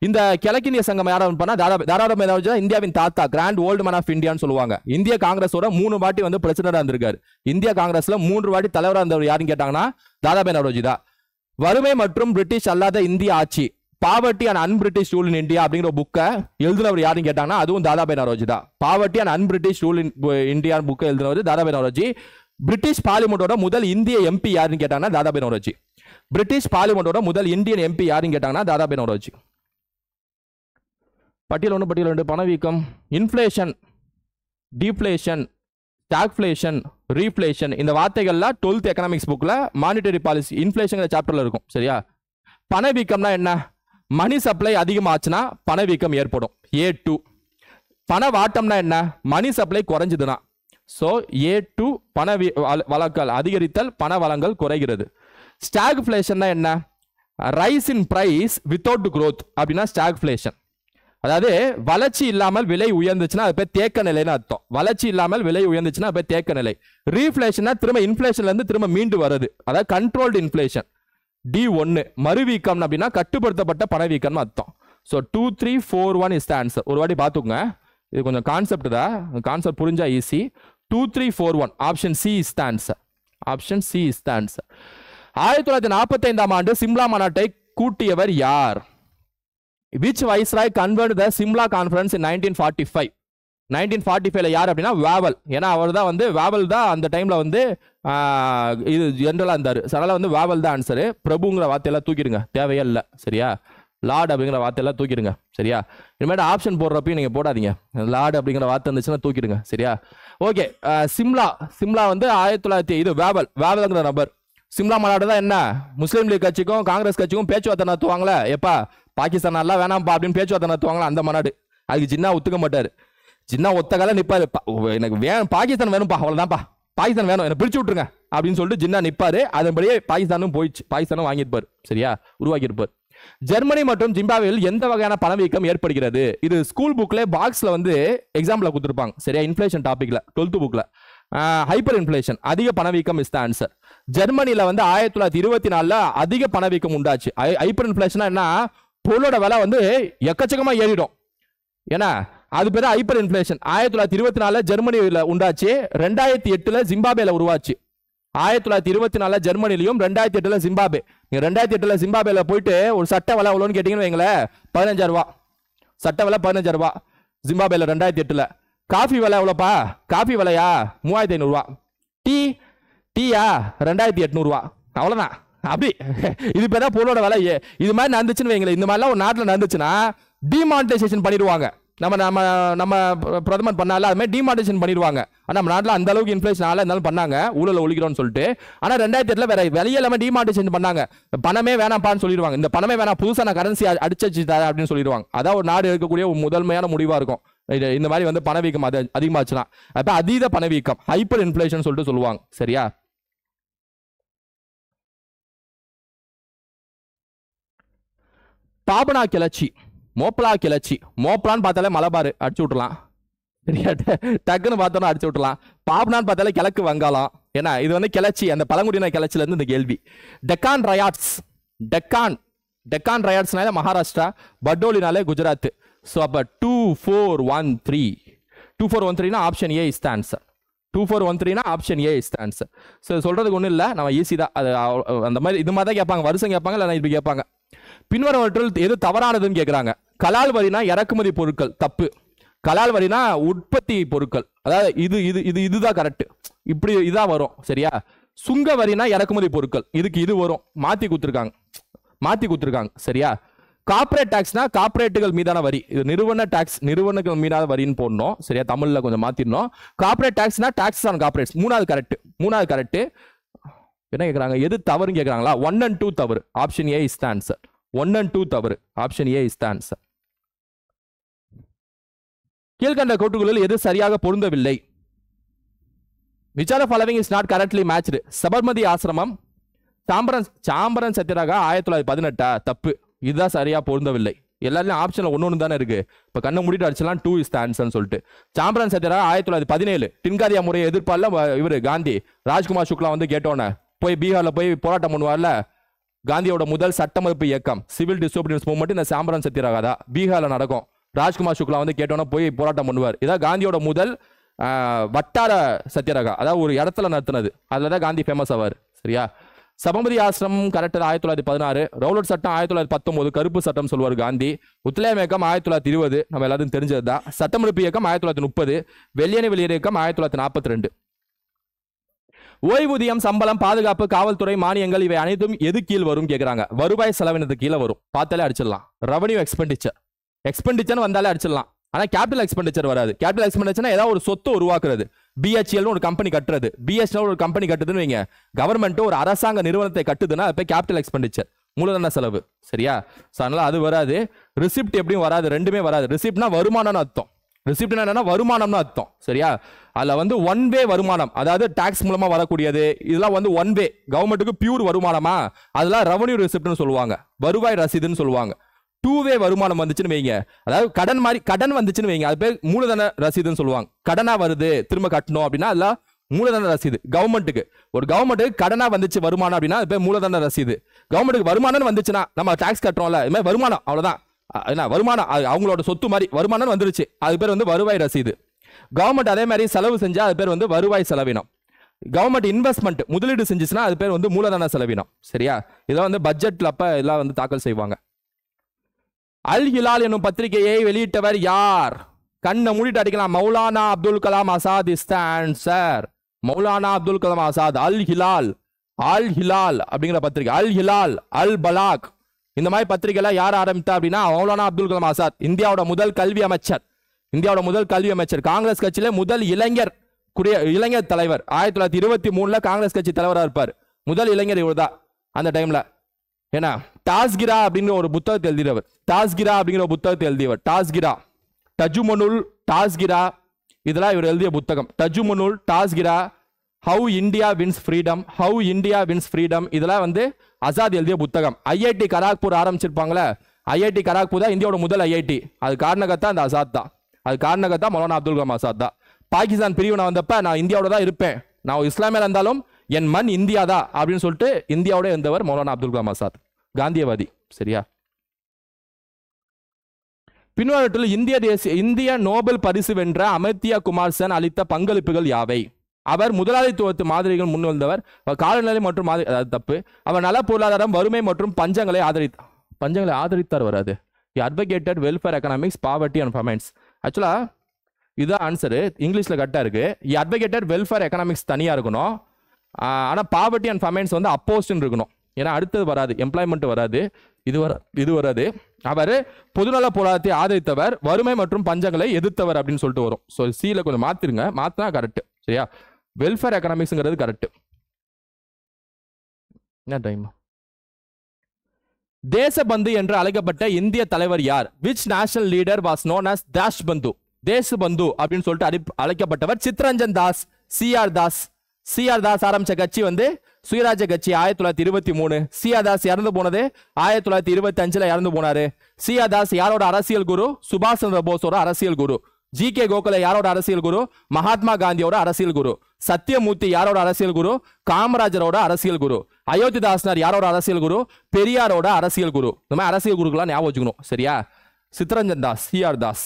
இந்த கிழக்கிந்திய சங்கம் யார் பண்ணா தாராப இந்தியாவின் தாத்தா கிராண்ட் ஓல்டு மேன் ஆஃப் இந்தியான்னு சொல்லுவாங்க இந்திய காங்கிரஸோட மூணு வாட்டி வந்து பிரசிடண்டா இருந்திருக்காரு இந்திய காங்கிரஸ்ல மூன்று வாட்டி தலைவராக இருந்தவர் யாருன்னு கேட்டாங்கன்னா தாதா நவரோஜி தான் வறுமை மற்றும் பிரிட்டிஷ் அல்லாத இந்திய ஆட்சி poverty and unBritish rule in India அப்படிங்கிற புக்கை எழுதுனவர் யாருன்னு கேட்டாங்கன்னா அதுவும் தாதாபே நவரோஜி தான் poverty and unBritish rule in India புக்கை எழுதுனவர் தாதாபே நவரோஜி பிரிட்டிஷ் பார்லிமெண்டோட முதல் இந்திய எம்பி யாருன்னு கேட்டாங்கன்னா தாதா நவரோஜி பிரிட்டிஷ் பார்லிமெண்டோட முதல் இந்தியன் எம்பி யாருன்னு கேட்டாங்கன்னா தாதாபே நவரோஜி பட்டியல் ஒன்று பட்டியல் ரெண்டு பணவீக்கம் இன்ஃப்ளேஷன் டீஃப்ளேஷன் ஸ்டாக்ஃப்ளேஷன் ரீஃப்ளேஷன் இந்த வார்த்தைகள்லாம் டுவெல்த் எக்கனாமிக்ஸ் புக்கில் மானிட்டரி பாலிசி இன்ஃப்ளேஷன் சாப்டரில் இருக்கும் சரியா பணவீக்கம்னா என்ன மணி சப்ளை அதிகமாச்சுன்னா பணவீக்கம் ஏற்படும் ஏ டூ பண வாட்டம்னா என்ன மணி சப்ளை குறைஞ்சதுன்னா ஸோ ஏ டூ பண வீ வழக்கல் அதிகரித்தல் பண வளங்கள் குறைகிறது ஸ்டாக்ஃப்ளேஷன்னா என்ன rise in price without growth அப்படின்னா ஸ்டாக்ஃப்ளேஷன் அதாவது வளர்ச்சி இல்லாமல் விலை உயர்ந்துச்சுன்னா அது பேர் தேக்க நிலைன்னு அர்த்தம் வளர்ச்சி இல்லாமல் விலை உயர்ந்துச்சுன்னா அது பேர் தேக்க நிலை ரீஃப்ளேஷன்னா திரும்ப இன்ஃப்ளேஷன்லேருந்து திரும்ப மீண்டு வருது அதாவது கண்ட்ரோல்டு இன்ஃபிளேஷன் டி ஒன்று மறுவீக்கம் அப்படின்னா கட்டுப்படுத்தப்பட்ட பணவீக்கம்னு அர்த்தம் so two three four one is the answer ஒரு வாட்டி பார்த்துக்கோங்க இது கொஞ்சம் கான்செப்ட் தான் கான்செப்ட் புரிஞ்சா easy two three four one option C is the answer option C is the answer ஆயிரத்தி தொள்ளாயிரத்தி நாற்பத்தைந்தாம் ஆண்டு சிம்லா மாநாட்டை கூட்டியவர் யார் which viceroy convert the Shimla conference in nineteen forty five nineteen forty ஃபைவ்ல யார் அப்படின்னா வேவல் ஏன்னா அவர் தான் வந்து வேவல் தான் அந்த டைமில் வந்து இது ஜென்ரலாக இருந்தார் சடலாக வந்து வேவல் தான் ஆன்சரு பிரபுங்கிற வார்த்தையெல்லாம் தூக்கிடுங்க தேவையே இல்லை சரியா லார்டு அப்படிங்கிற வார்த்தையெல்லாம் தூக்கிடுங்க சரியா இனிமேட்டு ஆப்ஷன் போடுறப்பையும் நீங்கள் போடாதீங்க லார்டு அப்படிங்கிற வார்த்தை இருந்துச்சுன்னா தூக்கிடுங்க சரியா ஓகே சிம்லா சிம்லா வந்து ஆயிரத்தி தொள்ளாயிரத்தி இது வேவல் வேவல்ங்கிற நபர் சிம்லா மாநாடு தான் என்ன முஸ்லீம் லீக் கட்சிக்கும் காங்கிரஸ் கட்சிக்கும் பேச்சுவார்த்தை நடத்துவாங்களே எப்பா பாகிஸ்தான் நல்லா வேணாம்ப்பா அப்படின்னு பேச்சுவார்த்தை நடத்துவாங்களா அந்த மாநாடு அதுக்கு ஜின்னா ஒத்துக்க மாட்டார் ஜின்னா ஒத்தகால நிற்பாரு எனக்கு வேணும் பாகிஸ்தான் வேணும்ப்பா அவ்வளோதான்ப்பா பாகிஸ்தான் வேணும் என்னை பிரிச்சு விட்ருங்க அப்படின்னு சொல்லிட்டு ஜின்னா நிற்பாரு அதன்படியே பாகிஸ்தானும் போயிடுச்சு பாகிஸ்தானும் வாங்கியிருப்பார் சரியா உருவாக்கியிருப்பார் ஜெர்மனி மற்றும் ஜிம்பாவில் எந்த வகையான பணவீக்கம் ஏற்படுகிறது இது ஸ்கூல் புக்ல பாக்ஸ்ல வந்து எக்ஸாம்பிள் கொடுத்துருப்பாங்க சரியா இன்ஃபிளேஷன் டாபிக்ல டுவெல்த் புக்ல ஹைப்பர் இன்ஃபிளேஷன் அதிக பணவீக்கம் இஸ் த ஆன்சர் ஜெர்மனியில் வந்து ஆயிரத்தி தொள்ளாயிரத்தி இருபத்தி நாலில் அதிக பணவீக்கம் உண்டாச்சு ஹைப்பர் இன்ஃபிளேஷனா என்ன பொருளோட விலை வந்து எக்கச்சக்கமாக ஏறிடும் ஏன்னா அது பேர் ஹைப்பர் இன்ஃப்ளேஷன் ஆயிரத்தி தொள்ளாயிரத்தி இருபத்தி நாலு ஜெர்மனியில் உண்டாச்சு ரெண்டாயிரத்தி எட்டில் ஜிம்பாபேல உருவாச்சு ஆயிரத்தி தொள்ளாயிரத்தி இருபத்தி நாலில் ஜெர்மனிலையும் ரெண்டாயிரத்தி எட்டில் ஜிம்பாபே நீங்கள் ரெண்டாயிரத்தி எட்டில் ஜிம்பாபேல போயிட்டு ஒரு சட்ட வில எவ்வளோன்னு கேட்டிங்கன்னு வைங்களேன் பதினஞ்சாயிரரூவா சட்ட விலை பதினஞ்சாயிரரூவா ஜிம்பாபேல ரெண்டாயிரத்தி எட்டில் காஃபி விலை எவ்வளோப்பா காஃபி விலையா மூவாயிரத்தி ஐநூறுரூவா டீ டீயா ரெண்டாயிரத்தி எட்நூறுவா அவ்வளோதான் அப்படி இது இப்போ தான் பொருளோட விலை இது மாதிரி நடந்துச்சுன்னு வைங்களேன் இந்த மாதிரிலாம் ஒரு நாட்டில் நடந்துச்சுன்னா டிமானிட்டைசேஷன் பண்ணிடுவாங்க நம்ம நம்ம நம்ம பிரதமர் பண்ணால மாதிரி டிமானிட்டேஷன் பண்ணிடுவாங்க ஆனால் நம்ம நாட்டில் அந்த அளவுக்கு இன்ஃப்ளேஷன் ஆகல இருந்தாலும் பண்ணாங்க ஊழல் ஒழிக்கிறோம்னு சொல்லிட்டு ஆனால் ரெண்டாயிரத்தி எட்டில் வேற வெளியே எல்லாமே டிமானிட்டேஷன் பண்ணாங்க பணமே வேணாம்ப்பான்னு சொல்லிடுவாங்க இந்த பணமே வேணாம் புதுசாக நான் கரன்சி அடிச்சு தரேன் அப்படின்னு சொல்லிடுவாங்க அதான் ஒரு நாடு எடுக்கக்கூடிய ஒரு முதன்மையான முடிவாக இருக்கும் இந்த மாதிரி வந்து பணவீக்கம் அது அதிகமாகச்சுன்னா அப்போ அதீத பணவீக்கம் ஹைப்பர் இன்ஃப்ளேஷன் சொல்லிட்டு சொல்லுவாங்க சரியா பாபனா கிளர்ச்சி மோப்பலா கிளர்ச்சி மோப்பலான்னு பார்த்தாலே மலபார் அடிச்சு விட்டுலாம் டக்குன்னு பார்த்தோன்னா அடிச்சு விட்டுலாம் பாப்னான்னு பார்த்தாலே கிழக்கு வங்காளம் ஏன்னா இது வந்து கிளர்ச்சி அந்த பழங்குடியின கிளச்சிலேருந்து இந்த கேள்வி டெக்கான் ரயாட்ஸ் டெக்கான் டெக்கான் ரயாட்ஸ்னாலே மகாராஷ்டிரா பட்டோலினாலே குஜராத் ஸோ அப்போ two four one three two four one த்ரீனா option A is the answer two four one த்ரீனா option A is the answer so சொல்கிறதுக்கு ஒன்றும் இல்லை நம்ம ஈஸி தான் அது அந்த மாதிரி இது மாதிரி தான் கேட்பாங்க வருஷம் கேட்பாங்க இல்லை இப்படி கேட்பாங்க பின்வரவற்றில் எது தவறானதுன்னு கேட்குறாங்க கலால் வரினா இறக்குமதி பொருட்கள் தப்பு கலால் வரினா உற்பத்தி பொருட்கள் அதாவது இது இது இது இதுதான் கரெக்ட் இப்படி இதுதான் வரும் சரியா சுங்க வரினா இறக்குமதி பொருட்கள் இதுக்கு இது வரும் மாத்தி கொடுத்துருக்காங்க மாத்தி கொடுத்துருக்காங்க சரியா கார்பரேட் டாக்ஸ்னா கார்பரேட்டுகள் மீதான வரி இது நிறுவன டாக்ஸ் நிறுவனங்கள் மீதான வரின்னு போடணும் சரியா தமிழ்ல கொஞ்சம் மாத்திடணும் கார்பரேட் டாக்ஸ்னா டாக்ஸ் ஆன் கார்பரேட்ஸ் மூணாவது கரெக்ட் மூணாவது கரெக்ட் என்ன கேட்குறாங்க எது தவறுன்னு கேட்குறாங்களா ஒன் அண்ட் டூ தவறு option A is the answer one and two தவறு option A is the answer கீழ்கண்ட கோட்டுகளில் எது சரியாக பொருந்தவில்லை which following is not correctly matched Sabarmati ஆசிரமம் சாம்பரன் சாம்பரன் சத்யராகா ஆயிரத்தி தொள்ளாயிரத்தி பதினெட்டா தப்பு இதுதான் சரியாக பொருந்தவில்லை எல்லாருமே ஆப்ஷனில் ஒன்று ஒன்று தானே இருக்குது இப்போ கண்ணை முடிவிட்டு அடிச்சலாம் டூ இஸ் த ஆன்சர்னு சொல்லிட்டு சாம்பரன் சத்யராகா ஆயிரத்தி தொள்ளாயிரத்தி பதினேழு தின்காரியா முறையை எதிர்ப்பாரில் இவர் காந்தி ராஜ்குமார் சுக்லா வந்து கேட்டோன்னே போய் பீகாரில் போய் போராட்டம் பண்ணுவார்ல காந்தியோட முதல் சட்டமறுப்பு இயக்கம் சிவில் டிசோபிடியன்ஸ் மூவ்மெண்ட் இந்த சாம்பரன் சத்தியராகா பீகாரில் நடக்கும் ராஜ்குமார் சுக்லா வந்து கேட்டோன்னா போய் போராட்டம் பண்ணுவார் இதான் காந்தியோட முதல் வட்டார சத்தியரகா அதாவது ஒரு இடத்துல நடத்தினது அதில் தான் காந்தி ஃபேமஸ் ஆவார் சரியா சபமதி ஆசிரமம் கரெக்டாக ஆயிரத்தி தொள்ளாயிரத்தி பதினாறு ரவுலட் சட்டம் ஆயிரத்தி தொள்ளாயிரத்தி பத்தொம்போது கருப்பு சட்டம் சொல்வார் காந்தி முத்துலேம் இயக்கம் ஆயிரத்தி தொள்ளாயிரத்தி இருபது நம்ம எல்லாத்தையும் தெரிஞ்சது தான் சட்டமறுப்பு இயக்கம் ஆயிரத்தி தொள்ளாயிரத்தி முப்பது வெள்ளியணி வெளியே இயக்கம் ஆயிரத்தி தொள்ளாயிரத்தி நாற்பத்தி ரெண்டு ஓய்வூதியம் சம்பளம் பாதுகாப்பு காவல்துறை மானியங்கள் இவை அனைத்தும் எது கீழ் வரும் கேட்குறாங்க வருவாய் செலவினது கீழே வரும் பார்த்தாலே அடிச்சிடலாம் ரெவன்யூ எக்ஸ்பெண்டிச்சர் எக்ஸ்பெண்டிச்சர் வந்தாலே அடிச்சிடலாம் ஆனால் கேபிட்டல் எக்ஸ்பெண்டிச்சர் வராது கேபிட்டல் எக்ஸ்பெண்டிச்சர் ஏதாவது ஒரு சொத்து உருவாக்குறது பிஹெச்எல்னு ஒரு கம்பெனி கட்டுறது பிஎஸ்எல் ஒரு கம்பெனி கட்டுதுன்னு வைங்க கவர்மெண்ட் ஒரு அரசாங்க நிறுவனத்தை கட்டுதுன்னா அது கேபிட்டல் எக்ஸ்பெண்டிச்சர் மூலதன செலவு சரியா ஸோ அதனால் அது வராது ரிசிப்ட் எப்படியும் வராது ரெண்டுமே வராது ரிசிப்ட்னா வருமானம்னு அர்த்தம் ரிசிப்ட்னா என்னன்னா வருமானம்னு அர்த்தம் சரியா அதில் வந்து ஒன் வே வருமானம் அதாவது டேக்ஸ் மூலமாக வரக்கூடியது இதெல்லாம் வந்து ஒன் வே கவர்மெண்ட்டுக்கு பியூர் வருமானமா அதெல்லாம் ரெவன்யூ ரிசிப்ட்னு சொல்லுவாங்க வருவாய் ரசீதுன்னு சொல்லுவாங்க டூ வே வருமானம் வந்துச்சுன்னு வைங்க அதாவது கடன் மாதிரி கடன் வந்துச்சுன்னு வைங்க அது பேர் மூலதன ரசீதுன்னு சொல்லுவாங்க கடனாக வருது திரும்ப கட்டணும் அப்படின்னா அதெல்லாம் மூலதன ரசீது கவர்மெண்ட்டுக்கு ஒரு கவர்மெண்ட்டுக்கு கடனாக வந்துச்சு வருமானம் அப்படின்னா அது பேர் மூலதன ரசீது கவர்மெண்ட்டுக்கு வருமானம்னு வந்துச்சுன்னா நம்ம டேக்ஸ் கட்டுறோம்ல இது மாதிரி வருமானம் அவ்வளோதான் என்ன வருமானம் அவங்களோட சொத்து மாதிரி வருமானம் வந்துருச்சு அது பேர் வந்து வருவாய் ரசீது கவர்மெண்ட் அதே மாதிரி செலவு செஞ்சால் அது பேர் வந்து வருவாய் செலவினம் கவர்மெண்ட் இன்வெஸ்ட்மெண்ட் முதலீடு செஞ்சிச்சுன்னா அது பேர் வந்து மூலதன செலவினம் சரியா இதெல்லாம் வந்து பட்ஜெட்டில் அப்போ இதெல்லாம் வந்து தாக்கல் செய்வாங்க அல் ஹிலால் என்னும் பத்திரிகையை வெளியிட்டவர் யார் கண்ணை மூடி அடிக்கலாம் Maulana Abdul Kalam Azad is the answer Maulana Abdul Kalam Azad Al Hilal Al Hilal அப்படிங்கிற பத்திரிகை அல் ஹிலால் அல் பலாக் இந்த மாதிரி பத்திரிகைலாம் யார் ஆரம்பித்தா அப்படின்னா மௌலானா அப்துல் கலாம் ஆசாத் இந்தியாவோட முதல் கல்வி அமைச்சர் இந்தியாவோட முதல் கல்வி அமைச்சர் காங்கிரஸ் கட்சியில முதல் இளைஞர் குடிய இளைஞர் தலைவர் ஆயிரத்தி தொள்ளாயிரத்தி இருபத்தி மூணுல காங்கிரஸ் கட்சி தலைவராக இருப்பார் முதல் இளைஞர் இவர் அந்த டைம்ல ஏன்னா டாஸ்கிரா அப்படிங்கிற ஒரு புத்தகத்தை எழுதியவர் டாஸ்கிரா அப்படிங்கிற புத்தகத்தை எழுதியவர் டாஸ்கிரா தஜுமனுல் டாஸ்கிரா இதெல்லாம் இவர் எழுதிய புத்தகம் தஜுமனுல் Tazkira how India wins freedom how India wins freedom இதெல்லாம் வந்து அசாத் எழுதிய புத்தகம் ஐஐடி கராக்பூர் ஆரம்பிச்சிருப்பாங்களே ஐஐடி கராக்பூர் தான் இந்தியாவோட முதல் ஐஐடி அது காரணகத்தா அந்த அசாத் தான் அது காரணகத்தா மௌலானா அப்துல் கலாம் அசாத் தான் பாகிஸ்தான் பிரிவு நான் வந்தப்ப நான் இந்தியாவோட தான் இருப்பேன் நான் இஸ்லாமியாக இருந்தாலும் என் மண் இந்தியா தான் அப்படின்னு சொல்லிட்டு இந்தியாவோட இருந்தவர் மௌலானா அப்துல் கலாம் அசாத் காந்தியவாதி சரியா பின்வரத்தில் இந்திய தேசிய இந்திய நோபல் பரிசு வென்ற அமித்யா குமார் சென் அளித்த பங்களிப்புகள் யாவை அவர் முதலாளித்துவத்து மாதிரிகள் முன் வந்தவர் காலநிலை மற்றும் அதாவது தப்பு அவர் நல பொருளாதாரம் வறுமை மற்றும் பஞ்சங்களை ஆதரித்தார் பஞ்சங்களை ஆதரித்தார் வராது advocated welfare economics poverty and famines ஆக்சுவலாக இதுதான் ஆன்சரு இங்கிலீஷில் கரெக்டாக இருக்குது இ அட்வொகேட்டட் வெல்ஃபேர் எக்கனாமிக்ஸ் தனியாக இருக்கணும் ஆனால் பாவர்ட்டி அண்ட் ஃபமென்ஸ் வந்து அப்போஸ்ட்னு இருக்கணும் ஏன்னா அடுத்தது வராது எம்ப்ளாய்மெண்ட் வராது இது வர இது வராது அவர் பொதுநல போராட்டத்தை ஆதரித்தவர் வறுமை மற்றும் பஞ்சங்களை எதிர்த்தவர் அப்படின்னு சொல்லிட்டு வரும் ஸோ சீல கொஞ்சம் மாற்றிருங்க மாற்றினா கரெக்ட் சரியா வெல்ஃபேர் எக்கனாமிக்ஸுங்கிறது கரெக்ட் என்ன டைம் தேசபந்து என்று அழைக்கப்பட்ட இந்திய தலைவர் யார் which national leader was known as Desh Bandhu Deshbandhu அப்படின்னு சொல்லிட்டு அழைக்கப்பட்டவர் Chittaranjan Das C R Das C R Das ஆரம்பிச்ச கட்சி வந்து சுயராஜ கட்சி ஆயிரத்தி தொள்ளாயிரத்தி இருபத்தி மூணு சி ஆர் தாஸ் இறந்து போனது ஆயிரத்தி தொள்ளாயிரத்தி இருபத்தி அஞ்சுல இறந்து போனாரு சி ஆர் தாஸ் யாரோட அரசியல் குரு சுபாஷ் சந்திர போஸோட அரசியல் குரு ஜி கே கோகலே யாரோட அரசியல் குரு மகாத்மா காந்தியோட அரசியல் குரு சத்தியமூர்த்தி யாரோட அரசியல் குரு காமராஜரோட அரசியல் குரு அயோத்திதாசனர் யாரோட அரசியல் குரு பெரியாரோட அரசியல் குரு இந்த மாதிரி அரசியல் குருக்கெல்லாம் ஞாபகம் வச்சுக்கணும் சரியா சித்ரஞ்சன் தாஸ் சி ஆர் தாஸ்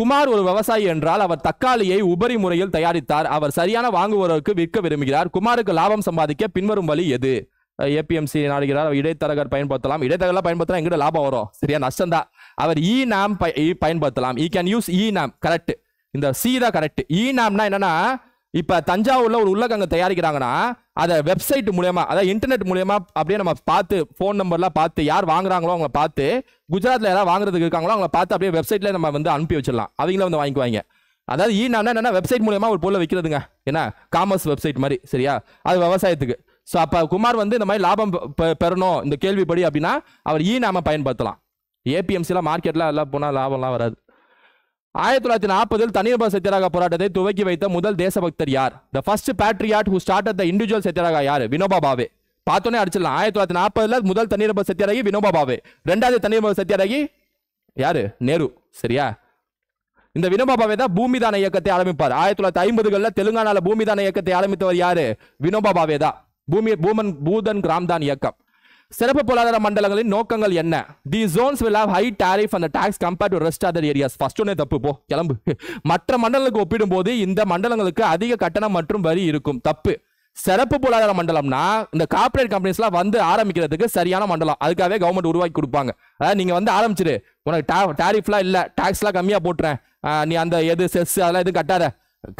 குமார் ஒரு விவசாயி என்றால் அவர் தக்காளியை உபரி முறையில் தயாரித்தார் அவர் சரியான வாங்குவோருக்கு விற்க விரும்புகிறார் குமாருக்கு லாபம் சம்பாதிக்க பின்வரும் வழி எது ஏபிஎம்சி நாடுகிறார் இடைத்தரகர் பயன்படுத்தலாம் இடைத்தரகர்லாம் பயன்படுத்தலாம் எங்கிட்ட லாபம் வரும் சரியா நஷ்டம் தான் அவர் இ நாம் பயன்படுத்தலாம் இ கேன் யூஸ் இ நாம் கரெக்ட் இந்த சி தான் கரெக்ட் இ நாம்னா என்னன்னா இப்ப தஞ்சாவூர்ல ஒரு உள்ளக்கங்க தயாரிக்கிறாங்கன்னா அதை வெப்சைட் மூலயமா அதாவது இன்டர்நெட் மூலயமா அப்படியே நம்ம பார்த்து ஃபோன் நம்பர்லாம் பார்த்து யார் வாங்குறாங்களோ அவங்கள பார்த்து குஜராத்ல யாராவது வாங்குறதுக்கு இருக்காங்களோ அவங்கள பார்த்து அப்படியே வெப்சைட்ல நம்ம வந்து அனுப்பி வச்சிடலாம் அவங்கள வந்து வாங்கிக்குவாங்க அதாவது இ நாம்னா என்னன்னா வெப்சைட் மூலயமா ஒரு பொருளை வைக்கிறதுங்க ஏன்னா காமர்ஸ் வெப்சைட் மாதிரி சரியா அது விவசாயத்துக்கு ஸோ அப்போ குமார் வந்து இந்த மாதிரி லாபம் பெறணும் இந்த கேள்விப்படி அப்படின்னா அவர் ஈ e நாம பயன்படுத்தலாம் ஏபிஎம்சியில் மார்க்கெட்டில் எல்லாம் போனால் லாபம்லாம் வராது ஆயிரத்தி தொள்ளாயிரத்தி நாற்பதில் தனிநபர் சத்தியராக போராட்டத்தை துவக்கி வைத்த முதல் தேசபக்தர் யார் the first patriot who start the individual சத்தியராக யார் வினோபா பாவே பார்த்தோன்னே அடிச்சிடலாம் ஆயிரத்தி தொள்ளாயிரத்தி நாற்பதில் முதல் தனிநபர் சத்தியராகி வினோபா பாவே ரெண்டாவது தனிநபர் சத்தியராகி யாரு நேரு சரியா இந்த வினோபா பாவே தான் பூமிதான இயக்கத்தை ஆரம்பிப்பார் ஆயிரத்தி தொள்ளாயிரத்தி ஐம்பதுகளில் தெலுங்கானாவில் பூமிதான இயக்கத்தை ஆரம்பித்தவர் யாரு வினோபா பாவே தான் பூமி பூமன் பூதன் கிராம்தான் இயக்கம் சிறப்பு பொருளாதார மண்டலங்களின் நோக்கங்கள் என்ன the zones will have high tariff அந்த tax compared to rest other areas first ஒன்னே தப்பு போ கிளம்பு மற்ற மண்டலங்களுக்கு ஒப்பிடும்போது இந்த மண்டலங்களுக்கு அதிக கட்டணம் மற்றும் வரி இருக்கும் தப்பு சிறப்பு பொருளாதார மண்டலம்னா இந்த கார்பரேட் கம்பெனிஸ்லாம் வந்து ஆரம்பிக்கிறதுக்கு சரியான மண்டலம் அதுக்காகவே கவர்மெண்ட் உருவாக்கி கொடுப்பாங்க அதாவது நீங்கள் வந்து ஆரம்பிச்சிரு உனக்கு டா டாரிஃப்லாம் இல்லை டேக்ஸ்லாம் கம்மியாக போட்டுறேன் நீ அந்த எது செஸ் அதெல்லாம் எதுவும் கட்டாத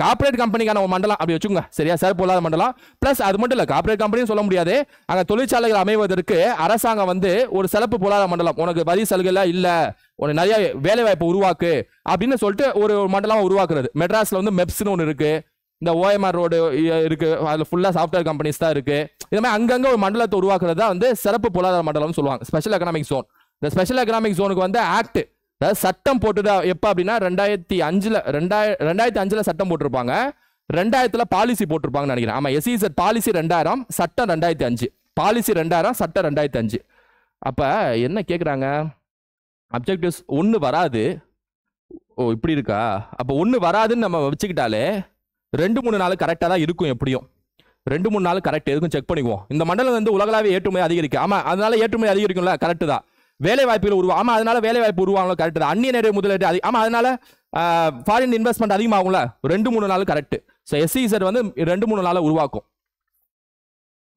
கார்பரேட் கம்பெனிக்கான மண்டலம் அப்படி வச்சுக்கோங்க சரியா சார் பொருளாதார மண்டலம் பிளஸ் அது மட்டும் இல்லை கார்பரேட் கம்பெனியும் சொல்ல முடியாது அங்கே தொழிற்சாலைகள் அமைவதற்கு அரசாங்கம் வந்து ஒரு சிறப்பு பொருளாதார மண்டலம் உனக்கு வரி சலுகைலாம் இல்லை உனக்கு நிறைய வேலை வாய்ப்பு உருவாக்கு அப்படின்னு சொல்லிட்டு ஒரு மண்டலம் உருவாக்குறது மெட்ராஸில் வந்து மெப்ஸ்னு ஒன்று இருக்குது இந்த ஓஎம்ஆர் ரோடு இருக்குது அதில் ஃபுல்லாக சாஃப்ட்வேர் கம்பெனிஸ் தான் இருக்குது இது மாதிரி அங்கங்கே ஒரு மண்டலத்தை உருவாக்குறது தான் வந்து சிறப்பு பொருளாதார மண்டலம்னு சொல்லுவாங்க ஸ்பெஷல் எக்கனாமிக் ஜோன் இந்த ஸ்பெஷல் எக்கனாமிக் ஜோனுக்கு வந்து ஆக்ட் அதாவது சட்டம் போட்டுதா எப்போ அப்படின்னா ரெண்டாயிரத்தி அஞ்சில் ரெண்டாயிர ரெண்டாயிரத்தி அஞ்சில் சட்டம் போட்டிருப்பாங்க ரெண்டாயிரத்தில் பாலிசி போட்டிருப்பாங்கன்னு நினைக்கிறேன் ஆமாம் எஸ்இசட் பாலிசி ரெண்டாயிரம் சட்டம் ரெண்டாயிரத்தி அஞ்சு பாலிசி ரெண்டாயிரம் சட்டம் ரெண்டாயிரத்தி அஞ்சு அப்போ என்ன கேட்குறாங்க அப்ஜெக்டிவ்ஸ் ஒன்று வராது ஓ இப்படி இருக்கா அப்போ ஒன்று வராதுன்னு நம்ம வச்சுக்கிட்டாலே ரெண்டு மூணு நாள் கரெக்டாக தான் இருக்கும் எப்படியும் ரெண்டு மூணு நாள் கரெக்ட் எதுக்கும் செக் பண்ணிக்குவோம் இந்த மண்டலம் வந்து உலகளாவே ஏற்றுமதி அதிகரிக்கும் ஆமாம் அதனால ஏற்றுமதி அதிகரிக்கும்ல கரெக்டு தான் வேலை வாய்ப்புகள் உருவா ஆமா அதனால வேலை வாய்ப்பு உருவாங்களோ கரெக்ட் தான் அந்நிய நேரடி முதலீடு அதிக ஆமா அதனால ஃபாரின் இன்வெஸ்ட்மெண்ட் அதிகமாகும்ல ரெண்டு மூணு நாள் கரெக்ட் ஸோ எஸ்சிசட் வந்து ரெண்டு மூணு நாளில் உருவாக்கும்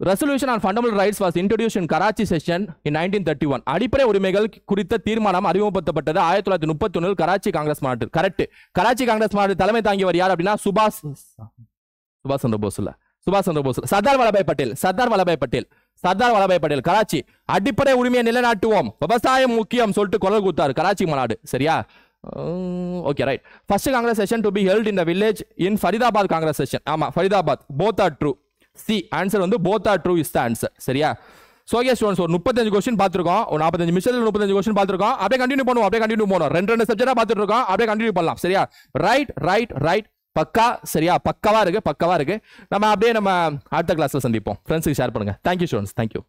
resolution on fundamental rights was introduce in Karachi session in nineteen thirty one அடிப்படை உரிமைகள் குறித்த தீர்மானம் அறிமுகப்படுத்தப்பட்டது ஆயிரத்தி தொள்ளாயிரத்தி முப்பத்தி ஒன்றில் கராச்சி காங்கிரஸ் மாநாடு கரெக்ட் கராச்சி காங்கிரஸ் மாநாடு தலைமை தாங்கியவர் யார் அப்படின்னா சுபாஷ் சுபாஷ் சந்திர போஸ் இல்ல சுபாஷ் சந்திர போஸ் சர்தார் வல்லபாய் பட்டேல் சர்தார் வல்லபாய் பட்டேல் சர்தார் வல்லபாய் பட்டேல் கராச்சி அடிப்படை உரிமையை நிலைநாட்டுவோம் விவசாயம் முக்கியம் சொல்லிட்டு குரல் கொடுத்தார் கராச்சி மாநாடு சரியா okay right first Congress session to be held in the village in Faridabad Congress session ஆமாம் Faridabad both are true C answer வந்து both are true is the answer சரியா சோகே ஸ்டூடெண்ட்ஸ் ஒரு முப்பத்தஞ்சு கொஸ்டின் பார்த்துருக்கோம் ஒரு நாற்பத்தஞ்சு நிமிஷத்தில் முப்பத்தஞ்சு கொஸ்டின் பார்த்துருக்கோம் அப்படியே கண்டினியூ பண்ணுவோம் அப்படியே கண்டினியூ பண்ணுவோம் ரெண்டு ரெண்டு சப்ஜெக்டாக பார்த்துட்டு இருக்கோம் அப்படியே கண்டினியூ பண்ணலாம் சரியா ரைட் ரைட் ரைட் பக்கா சரியா பக்காவாக இருக்குது பக்காவாக இருக்குது நம்ம அப்படியே நம்ம அடுத்த கிளாஸ்ல சந்திப்போம் ஃப்ரெண்ட்ஸுக்கு ஷேர் பண்ணுங்கள் தேங்க்யூ ஸ்டூடெண்ட்ஸ் தேங்க்யூ